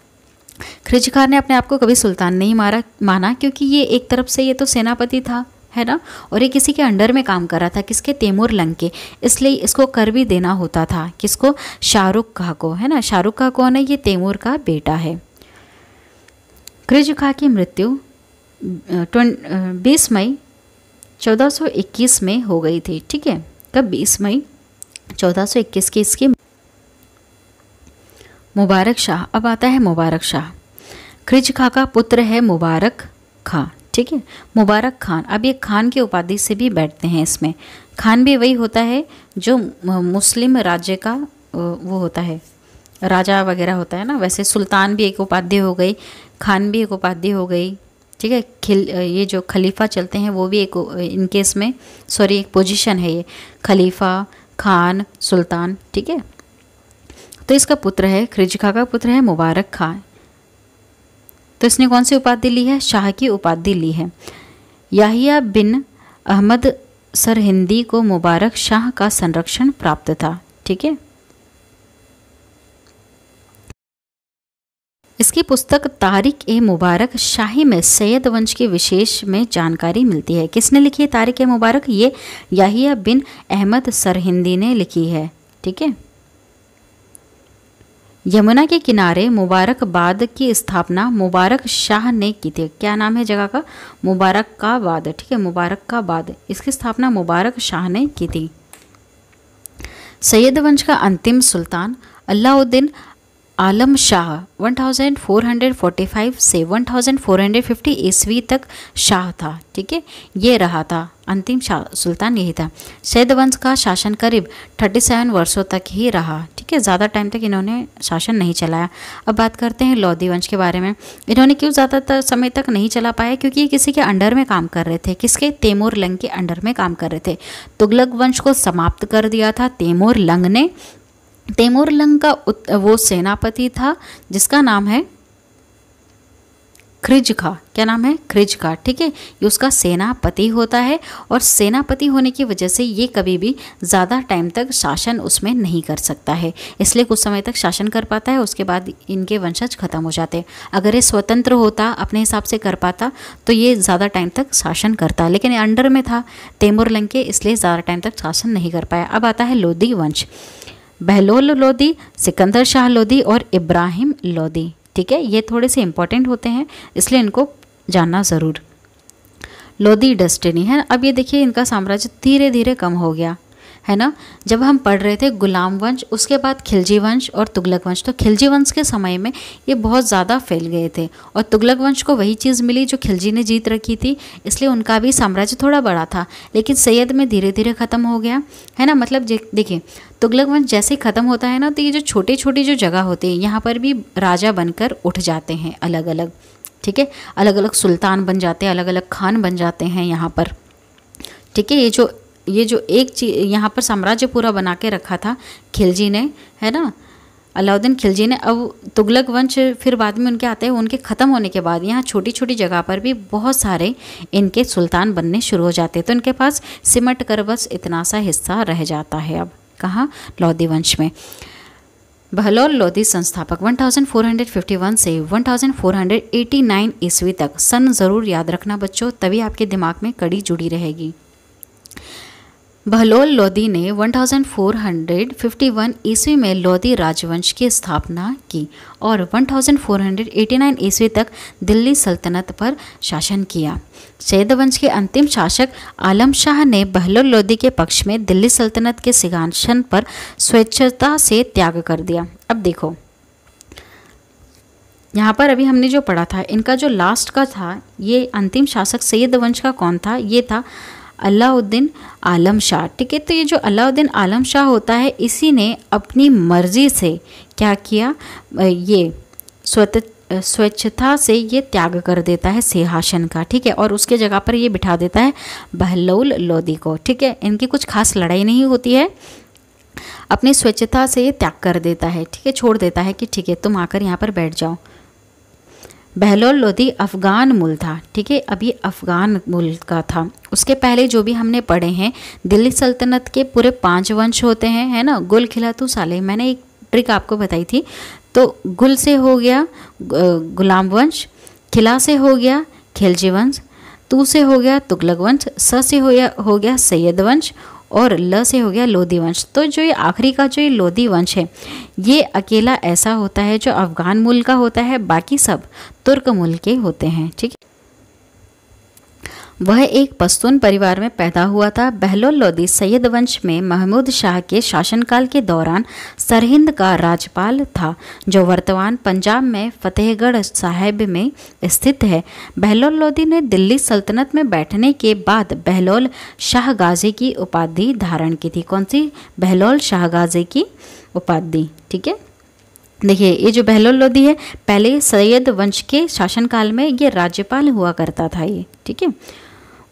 खिलजी खान ने अपने आप को कभी सुल्तान नहीं मारा माना क्योंकि ये एक तरफ से ये तो सेनापति था है ना और ये किसी के अंडर में काम कर रहा था किसके तैमूर लंग के इसलिए इसको कर भी देना होता था किसको शाहरुख खा को है ना शाहरुख खा कौन है ये तैमूर का बेटा है क्रिज खां की मृत्यु बीस मई 1421 में हो गई थी ठीक है कब 20 मई 1421 की इसकी मुबारक शाह अब आता है मुबारक शाह क्रिज खां का पुत्र है मुबारक खां ठीक है मुबारक खान अब ये खान की उपाधि से भी बैठते हैं इसमें खान भी वही होता है जो मुस्लिम राज्य का वो होता है राजा वगैरह होता है ना वैसे सुल्तान भी एक उपाधि हो गई खान भी एक उपाधि हो गई ठीक है खिल ये जो खलीफा चलते हैं वो भी एक इनके इसमें सॉरी एक पोजीशन है ये खलीफा खान सुल्तान ठीक है तो इसका पुत्र है खिजखा का पुत्र है मुबारक खान तो इसने कौन सी उपाधि ली है शाह की उपाधि ली है याहिया बिन अहमद सरहिंदी को मुबारक शाह का संरक्षण प्राप्त था ठीक है इसकी पुस्तक तारिक ए मुबारक शाही में सैयद वंश की विशेष में जानकारी मिलती है किसने लिखी है तारिक ए मुबारक ये याहिया बिन अहमद सरहिंदी ने लिखी है ठीक है यमुना के किनारे मुबारकबाद की स्थापना मुबारक शाह ने की थी क्या नाम है जगह का मुबारक का बाद ठीक है मुबारक का बाद इसकी स्थापना मुबारक शाह ने की थी सैयद वंश का अंतिम सुल्तान अलाउद्दीन आलम शाह 1445 से 1450 ईस्वी तक शाह था ठीक है ये रहा था अंतिम शाह सुल्तान यही था सैद वंश का शासन करीब 37 वर्षों तक ही रहा ठीक है ज़्यादा टाइम तक इन्होंने शासन नहीं चलाया अब बात करते हैं लोधी वंश के बारे में इन्होंने क्यों ज़्यादा समय तक नहीं चला पाया क्योंकि ये किसी के अंडर में काम कर रहे थे किसके तेमोर लंग के अंडर में काम कर रहे थे तुगलक वंश को समाप्त कर दिया था तेमोर लंग ने तेमुरलंग का वो सेनापति था जिसका नाम है खिज खा क्या नाम है खिज खा ठीक है ये उसका सेनापति होता है और सेनापति होने की वजह से ये कभी भी ज़्यादा टाइम तक शासन उसमें नहीं कर सकता है इसलिए कुछ समय तक शासन कर पाता है उसके बाद इनके वंशज खत्म हो जाते हैं अगर ये स्वतंत्र होता अपने हिसाब से कर पाता तो ये ज़्यादा टाइम तक शासन करता लेकिन अंडर में था तेमुरलंग के इसलिए ज़्यादा टाइम तक शासन नहीं कर पाया अब आता है लोधी वंश बहलोल लोधी सिकंदर शाह लोधी और इब्राहिम लोधी ठीक है ये थोड़े से इम्पॉर्टेंट होते हैं इसलिए इनको जानना ज़रूर लोधी डस्टिनी है अब ये देखिए इनका साम्राज्य धीरे धीरे कम हो गया है ना जब हम पढ़ रहे थे गुलाम वंश उसके बाद खिलजी वंश और तुगलक वंश तो खिलजी वंश के समय में ये बहुत ज़्यादा फैल गए थे और तुगलक वंश को वही चीज़ मिली जो खिलजी ने जीत रखी थी इसलिए उनका भी साम्राज्य थोड़ा बड़ा था लेकिन सैयद में धीरे धीरे ख़त्म हो गया है ना मतलब देखिए तुगलक वंश जैसे ही ख़त्म होता है ना तो ये जो छोटे छोटे जो जगह होती है यहाँ पर भी राजा बनकर उठ जाते हैं अलग अलग ठीक है अलग अलग सुल्तान बन जाते हैं अलग अलग खान बन जाते हैं यहाँ पर ठीक है ये जो ये जो एक चीज यहाँ पर साम्राज्य पूरा बना के रखा था खिलजी ने है ना अलाउद्दीन खिलजी ने अब तुगलक वंश फिर बाद में उनके आते हैं उनके ख़त्म होने के बाद यहाँ छोटी छोटी जगह पर भी बहुत सारे इनके सुल्तान बनने शुरू हो जाते हैं तो इनके पास सिमट कर बस इतना सा हिस्सा रह जाता है अब कहाँ लोधी वंश में बहलोल लोधी संस्थापक 1451 से 1489 ईस्वी तक सन ज़रूर याद रखना बच्चों तभी आपके दिमाग में कड़ी जुड़ी रहेगी बहलोल लोधी ने 1451 ईस्वी में लोधी राजवंश की स्थापना की और 1489 ईस्वी तक दिल्ली सल्तनत पर शासन किया सैद वंश के अंतिम शासक आलम शाह ने बहलोल लोधी के पक्ष में दिल्ली सल्तनत के सिंहासन पर स्वेच्छता से त्याग कर दिया अब देखो यहाँ पर अभी हमने जो पढ़ा था इनका जो लास्ट का था ये अंतिम शासक सैद वंश का कौन था ये था अलाउद्दीन आलम शाह ठीक है तो ये जो अलाउद्दीन आलम शाह होता है इसी ने अपनी मर्जी से क्या किया ये स्वत स्वच्छता से ये त्याग कर देता है सिंहासन का ठीक है और उसके जगह पर ये बिठा देता है बहलोल लोदी को ठीक है इनकी कुछ खास लड़ाई नहीं होती है अपनी स्वच्छता से ये त्याग कर देता है ठीक है छोड़ देता है कि ठीक है तुम आकर यहाँ पर बैठ जाओ बहलोल लोधी अफ़गान मूल था ठीक है अब ये अफ़गान मूल का था उसके पहले जो भी हमने पढ़े हैं दिल्ली सल्तनत के पूरे पांच वंश होते हैं है ना गुल खिला तू साले मैंने एक ट्रिक आपको बताई थी तो गुल से हो गया गुलाम वंश खिला से हो गया खिलजी वंश तू से हो गया तुगलक वंश स से हो गया हो गया सैयद वंश और ल से हो गया लोधी वंश तो जो ये आखिरी का जो ये लोधी वंश है ये अकेला ऐसा होता है जो अफगान मूल का होता है बाकी सब तुर्क मूल के होते हैं ठीक है वह एक पश्तून परिवार में पैदा हुआ था बहलोल लोदी सैयद वंश में महमूद शाह के शासनकाल के दौरान सरहिंद का राज्यपाल था जो वर्तमान पंजाब में फतेहगढ़ साहिब में स्थित है बहलोल लोदी ने दिल्ली सल्तनत में बैठने के बाद बहलोल शाह गाजी की उपाधि धारण की थी कौन सी बहलोल शाह गाजी की उपाधि ठीक है देखिए ये जो बहलोल लोधी है पहले सैयद वंश के शासनकाल में ये राज्यपाल हुआ करता था ये ठीक है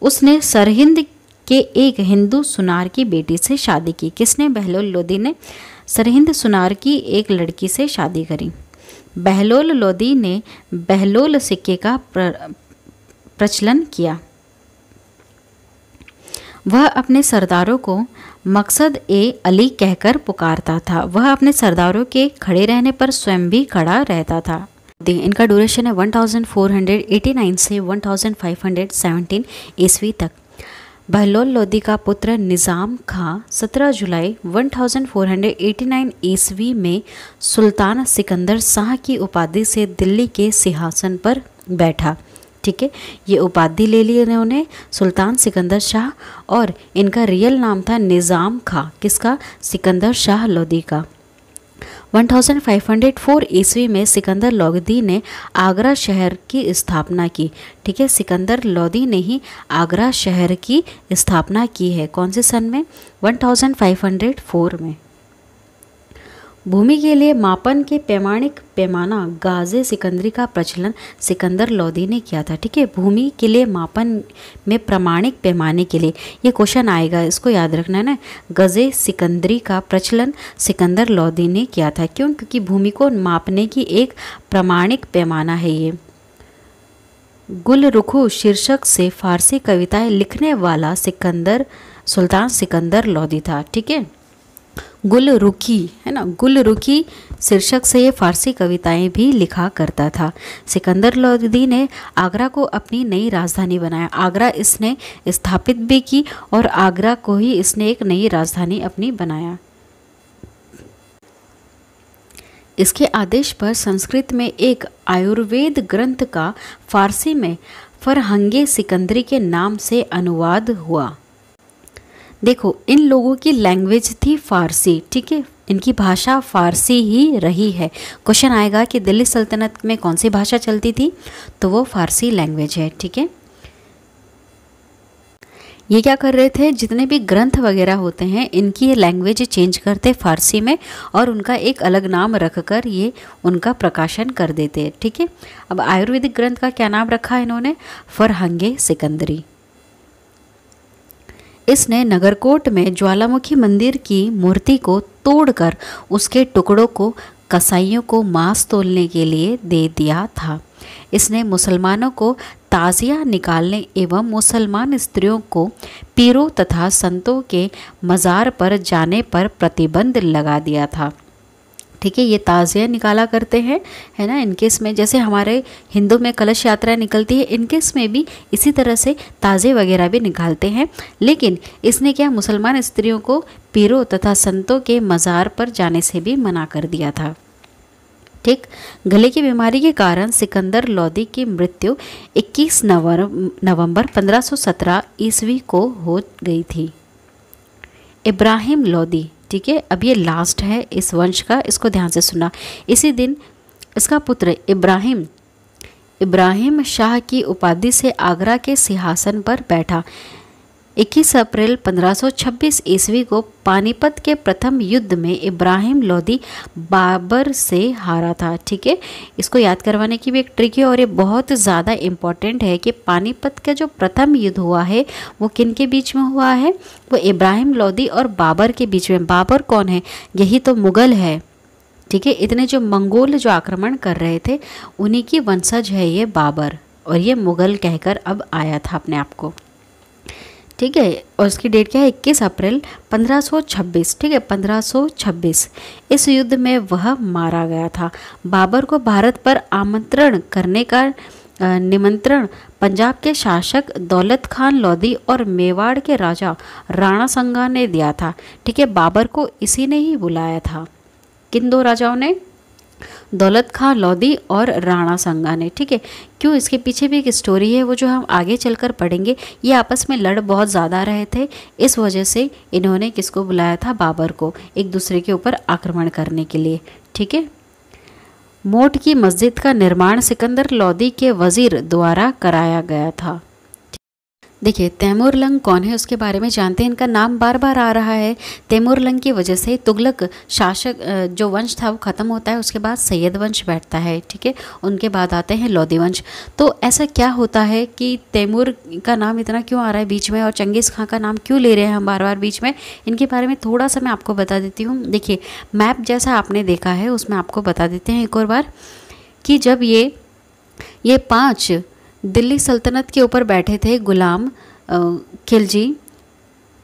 उसने सरहिंद के एक हिंदू सुनार की बेटी से शादी की किसने बहलोल लोधी ने सरहिंद सुनार की एक लड़की से शादी करी बहलोल लोधी ने बहलोल सिक्के का प्रचलन किया वह अपने सरदारों को मकसद ए अली कहकर पुकारता था वह अपने सरदारों के खड़े रहने पर स्वयं भी खड़ा रहता था दें इनका ड्यूरेशन है 1489 से 1517 ईस्वी तक बहलोल लोधी का पुत्र निज़ाम खां 17 जुलाई 1489 ईस्वी में सुल्तान सिकंदर शाह की उपाधि से दिल्ली के सिंहासन पर बैठा ठीक है ये उपाधि ले ली इन्होंने सुल्तान सिकंदर शाह और इनका रियल नाम था निज़ाम खां किसका सिकंदर शाह लोधी का 1504 ईस्वी में सिकंदर लोदी ने आगरा शहर की स्थापना की ठीक है सिकंदर लोदी ने ही आगरा शहर की स्थापना की है कौन से सन में 1504 में भूमि के लिए मापन के पैमाणिक पैमाना गाजे सिकंदरी का प्रचलन सिकंदर लोधी ने किया था ठीक है भूमि के लिए मापन में प्रमाणिक पैमाने के लिए ये क्वेश्चन आएगा इसको याद रखना है ना गज़े सिकंदरी का प्रचलन सिकंदर लोधी ने किया था क्यों क्योंकि भूमि को मापने की एक प्रमाणिक पैमाना है ये गुल रुखु शीर्षक से फारसी कविताएँ लिखने वाला सिकंदर सुल्तान सिकंदर लोधी था ठीक है गुल रुखी है ना गुल रुखी शीर्षक से ये फारसी कविताएं भी लिखा करता था सिकंदर लोदी ने आगरा को अपनी नई राजधानी बनाया आगरा इसने स्थापित भी की और आगरा को ही इसने एक नई राजधानी अपनी बनाया इसके आदेश पर संस्कृत में एक आयुर्वेद ग्रंथ का फारसी में फरहंगे सिकंदरी के नाम से अनुवाद हुआ देखो इन लोगों की लैंग्वेज थी फारसी ठीक है इनकी भाषा फारसी ही रही है क्वेश्चन आएगा कि दिल्ली सल्तनत में कौन सी भाषा चलती थी तो वो फारसी लैंग्वेज है ठीक है ये क्या कर रहे थे जितने भी ग्रंथ वगैरह होते हैं इनकी ये लैंग्वेज चेंज करते फारसी में और उनका एक अलग नाम रखकर ये उनका प्रकाशन कर देते ठीक है अब आयुर्वेदिक ग्रंथ का क्या नाम रखा इन्होंने फरहंगे सिकंदरी इसने नगरकोट में ज्वालामुखी मंदिर की मूर्ति को तोड़कर उसके टुकड़ों को कसाईयों को मांस तोलने के लिए दे दिया था इसने मुसलमानों को ताज़िया निकालने एवं मुसलमान स्त्रियों को पीरों तथा संतों के मज़ार पर जाने पर प्रतिबंध लगा दिया था ठीक है ये ताज़िया निकाला करते हैं है ना इनकेस में जैसे हमारे हिंदू में कलश यात्रा निकलती है इनकेस में भी इसी तरह से ताज़े वगैरह भी निकालते हैं लेकिन इसने क्या मुसलमान स्त्रियों को पीरों तथा संतों के मज़ार पर जाने से भी मना कर दिया था ठीक गले की बीमारी के कारण सिकंदर लोदी की मृत्यु 21 नवंबर 1517 ईस्वी को हो गई थी इब्राहिम लोदी ठीक है अब ये लास्ट है इस वंश का इसको ध्यान से सुना इसी दिन इसका पुत्र इब्राहिम इब्राहिम शाह की उपाधि से आगरा के सिंहासन पर बैठा 21 अप्रैल 1526 ईस्वी को पानीपत के प्रथम युद्ध में इब्राहिम लोदी बाबर से हारा था ठीक है इसको याद करवाने की भी एक ट्रिक है और ये बहुत ज़्यादा इम्पॉर्टेंट है कि पानीपत का जो प्रथम युद्ध हुआ है वो किन के बीच में हुआ है वो इब्राहिम लोदी और बाबर के बीच में बाबर कौन है यही तो मुग़ल है ठीक है इतने जो मंगोल जो आक्रमण कर रहे थे उन्हीं की वंशज है ये बाबर और ये मुग़ल कहकर अब आया था अपने आप को ठीक है और उसकी डेट क्या है 21 अप्रैल 1526 ठीक है 1526 इस युद्ध में वह मारा गया था बाबर को भारत पर आमंत्रण करने का निमंत्रण पंजाब के शासक दौलत खान लोधी और मेवाड़ के राजा राणा संगा ने दिया था ठीक है बाबर को इसी ने ही बुलाया था किन दो राजाओं ने दौलत खां लोदी और राणा संगा ने ठीक है क्यों इसके पीछे भी एक स्टोरी है वो जो हम आगे चलकर पढ़ेंगे ये आपस में लड़ बहुत ज़्यादा रहे थे इस वजह से इन्होंने किसको बुलाया था बाबर को एक दूसरे के ऊपर आक्रमण करने के लिए ठीक है मोट की मस्जिद का निर्माण सिकंदर लोदी के वज़ीर द्वारा कराया गया था देखिए तैमूर लंग कौन है उसके बारे में जानते हैं इनका नाम बार बार आ रहा है तैमूर लंग की वजह से तुगलक शासक जो वंश था वो ख़त्म होता है उसके बाद सैयद वंश बैठता है ठीक है उनके बाद आते हैं लोदी वंश तो ऐसा क्या होता है कि तैमूर का नाम इतना क्यों आ रहा है बीच में और चंगेज़ खां का नाम क्यों ले रहे हैं हम बार बार बीच में इनके बारे में थोड़ा सा मैं आपको बता देती हूँ देखिए मैप जैसा आपने देखा है उसमें आपको बता देते हैं एक और बार कि जब ये ये पाँच दिल्ली सल्तनत के ऊपर बैठे थे गुलाम खिलजी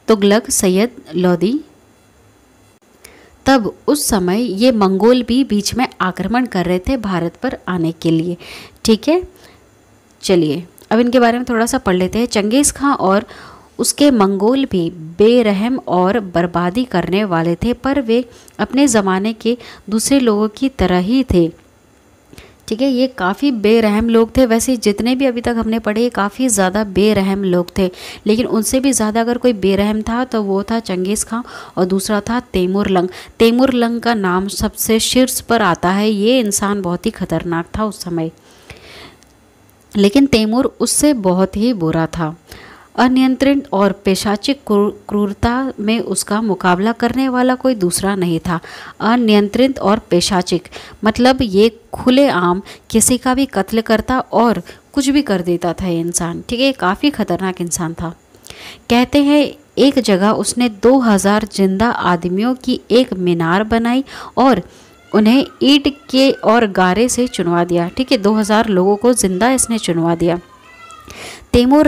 तुगलक सैयद लोदी तब उस समय ये मंगोल भी बीच में आक्रमण कर रहे थे भारत पर आने के लिए ठीक है चलिए अब इनके बारे में थोड़ा सा पढ़ लेते हैं चंगेज़ खां और उसके मंगोल भी बेरहम और बर्बादी करने वाले थे पर वे अपने ज़माने के दूसरे लोगों की तरह ही थे ठीक है ये काफ़ी बेरहम लोग थे वैसे जितने भी अभी तक हमने पढ़े ये काफ़ी ज़्यादा बेरहम लोग थे लेकिन उनसे भी ज़्यादा अगर कोई बेरहम था तो वो था चंगेज़ खां और दूसरा था तैमूर लंग तैमूर लंग का नाम सबसे शीर्ष पर आता है ये इंसान बहुत ही ख़तरनाक था उस समय लेकिन तैमूर उससे बहुत ही बुरा था अनियंत्रित और पेशाचिक क्रूरता में उसका मुकाबला करने वाला कोई दूसरा नहीं था अनियंत्रित और पेशाचिक मतलब ये खुलेआम किसी का भी कत्ल करता और कुछ भी कर देता था ये इंसान ठीक है काफ़ी ख़तरनाक इंसान था कहते हैं एक जगह उसने 2000 जिंदा आदमियों की एक मीनार बनाई और उन्हें ईट के और गारे से चुनवा दिया ठीक है 2000 लोगों को जिंदा इसने चुनवा दिया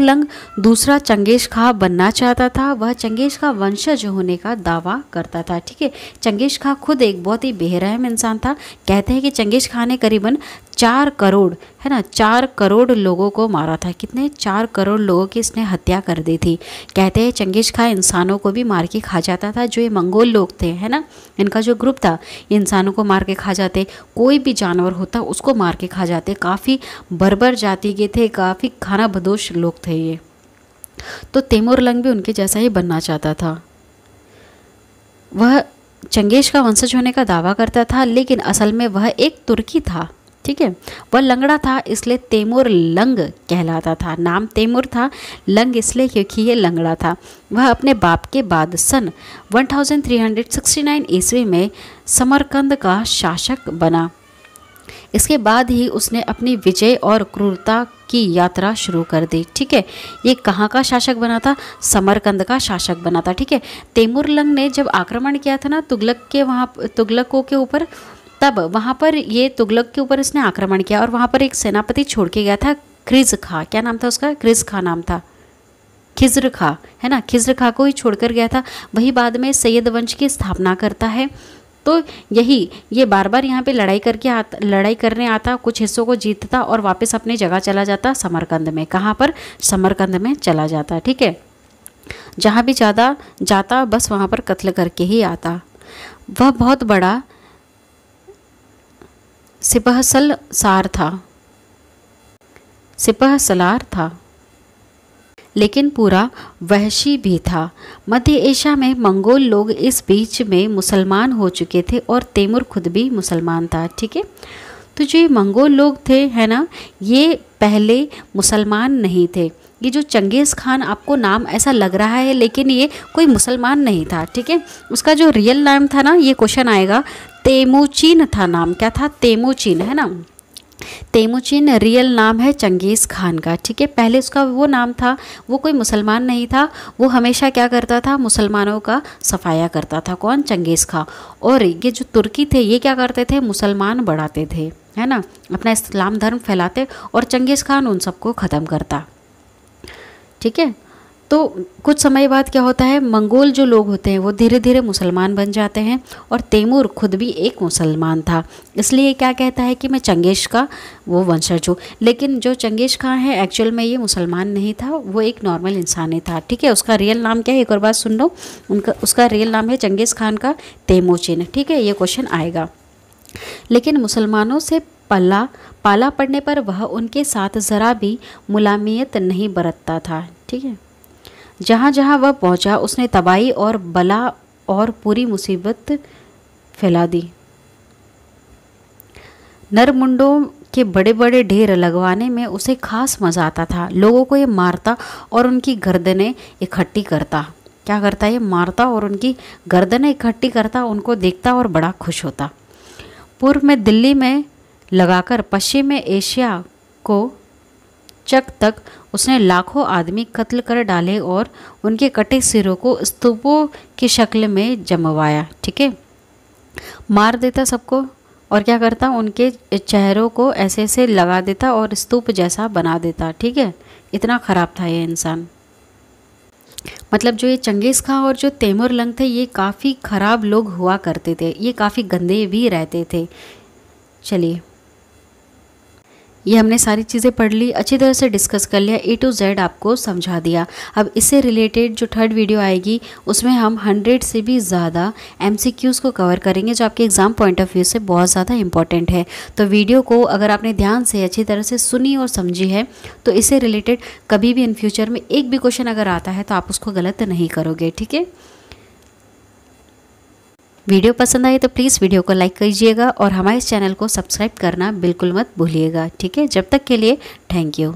लंग दूसरा चंगेज खां बनना चाहता था वह चंगेज खा वंशज होने का दावा करता था ठीक है चंगेज खां खुद एक बहुत ही बेहरहम इंसान था कहते हैं कि चंगेज खां ने करीबन चार करोड़ है ना चार करोड़ लोगों को मारा था कितने चार करोड़ लोगों की इसने हत्या कर दी थी कहते हैं चंगेज खां इंसानों को भी मार के खा जाता था जो ये मंगोल लोग थे है ना इनका जो ग्रुप था इंसानों को मार के खा जाते कोई भी जानवर होता उसको मार के खा जाते काफ़ी बर्बर जाति के थे काफ़ी खाना बदोश लोग थे ये तो लंग भी उनके जैसा ही बनना चाहता था वह चंगेज का वंशज होने का दावा करता था लेकिन असल में वह एक तुर्की था ठीक है वह लंगड़ा था इसलिए तैमूर लंग कहलाता था नाम तैमूर था लंग इसलिए क्योंकि यह लंगड़ा था वह अपने बाप के बाद सन 1369 ईस्वी में समरकंद का शासक बना इसके बाद ही उसने अपनी विजय और क्रूरता की यात्रा शुरू कर दी ठीक है ये कहाँ का शासक बना था समरकंद का शासक बना था ठीक है तैमूर लंग ने जब आक्रमण किया था ना तुगलक के वहाँ तुगलकों के ऊपर तब वहाँ पर ये तुगलक के ऊपर इसने आक्रमण किया और वहाँ पर एक सेनापति छोड़ के गया था क्रिज खा क्या नाम था उसका क्रिज खा नाम था खिज्र खा है ना खिज्र खा को ही छोड़कर गया था वही बाद में सैयद वंश की स्थापना करता है तो यही ये बार बार यहाँ पे लड़ाई करके आता लड़ाई करने आता कुछ हिस्सों को जीतता और वापस अपनी जगह चला जाता समरकंद में कहाँ पर समरकंद में चला जाता ठीक है जहाँ भी ज़्यादा जाता बस वहाँ पर कत्ल करके ही आता वह बहुत बड़ा सिपहसल सार था सिपह सलार था लेकिन पूरा वहशी भी था मध्य एशिया में मंगोल लोग इस बीच में मुसलमान हो चुके थे और तैमूर खुद भी मुसलमान था ठीक है तो जो ये मंगोल लोग थे है ना ये पहले मुसलमान नहीं थे ये जो चंगेज़ खान आपको नाम ऐसा लग रहा है लेकिन ये कोई मुसलमान नहीं था ठीक है उसका जो रियल नाम था ना ये क्वेश्चन आएगा तेमुचीन था नाम क्या था तेमुचीन है ना तेमुचिन रियल नाम है चंगेज़ खान का ठीक है पहले उसका वो नाम था वो कोई मुसलमान नहीं था वो हमेशा क्या करता था मुसलमानों का सफाया करता था कौन चंगेज़ खान और ये जो तुर्की थे ये क्या करते थे मुसलमान बढ़ाते थे है ना अपना इस्लाम धर्म फैलाते और चंगेज़ खान उन सबको ख़त्म करता ठीक है तो कुछ समय बाद क्या होता है मंगोल जो लोग होते हैं वो धीरे धीरे मुसलमान बन जाते हैं और तैमूर खुद भी एक मुसलमान था इसलिए क्या कहता है कि मैं चंगेश का वो वंशज हूँ लेकिन जो चंगेश खां है एक्चुअल में ये मुसलमान नहीं था वो एक नॉर्मल इंसान ही था ठीक है उसका रियल नाम क्या है एक और बात सुन लो उनका उसका रियल नाम है चंगेज़ खान का तैमोचिन ठीक है ये क्वेश्चन आएगा लेकिन मुसलमानों से पला पाला पड़ने पर वह उनके साथ ज़रा भी मुलामियत नहीं बरतता था ठीक है जहाँ जहाँ वह पहुँचा उसने तबाही और बला और पूरी मुसीबत फैला दी नरमुंडों के बड़े बड़े ढेर लगवाने में उसे खास मज़ा आता था लोगों को ये मारता और उनकी गर्दनें इकट्ठी करता क्या करता ये मारता और उनकी गर्दनें इकट्ठी करता उनको देखता और बड़ा खुश होता पूर्व में दिल्ली में लगाकर पश्चिम में एशिया को चक तक उसने लाखों आदमी कत्ल कर डाले और उनके कटे सिरों को स्तूपों की शक्ल में जमवाया ठीक है मार देता सबको और क्या करता उनके चेहरों को ऐसे ऐसे लगा देता और स्तूप जैसा बना देता ठीक है इतना ख़राब था ये इंसान मतलब जो ये चंगेज़ खां और जो तैमूर लंग थे ये काफ़ी ख़राब लोग हुआ करते थे ये काफ़ी गंदे भी रहते थे चलिए ये हमने सारी चीज़ें पढ़ ली अच्छी तरह से डिस्कस कर लिया ए टू जेड आपको समझा दिया अब इससे रिलेटेड जो थर्ड वीडियो आएगी उसमें हम हंड्रेड से भी ज़्यादा एम को कवर करेंगे जो आपके एग्ज़ाम पॉइंट ऑफ व्यू से बहुत ज़्यादा इंपॉर्टेंट है तो वीडियो को अगर आपने ध्यान से अच्छी तरह से सुनी और समझी है तो इससे रिलेटेड कभी भी इन फ्यूचर में एक भी क्वेश्चन अगर आता है तो आप उसको गलत नहीं करोगे ठीक है वीडियो पसंद आए तो प्लीज़ वीडियो को लाइक कीजिएगा और हमारे चैनल को सब्सक्राइब करना बिल्कुल मत भूलिएगा ठीक है जब तक के लिए थैंक यू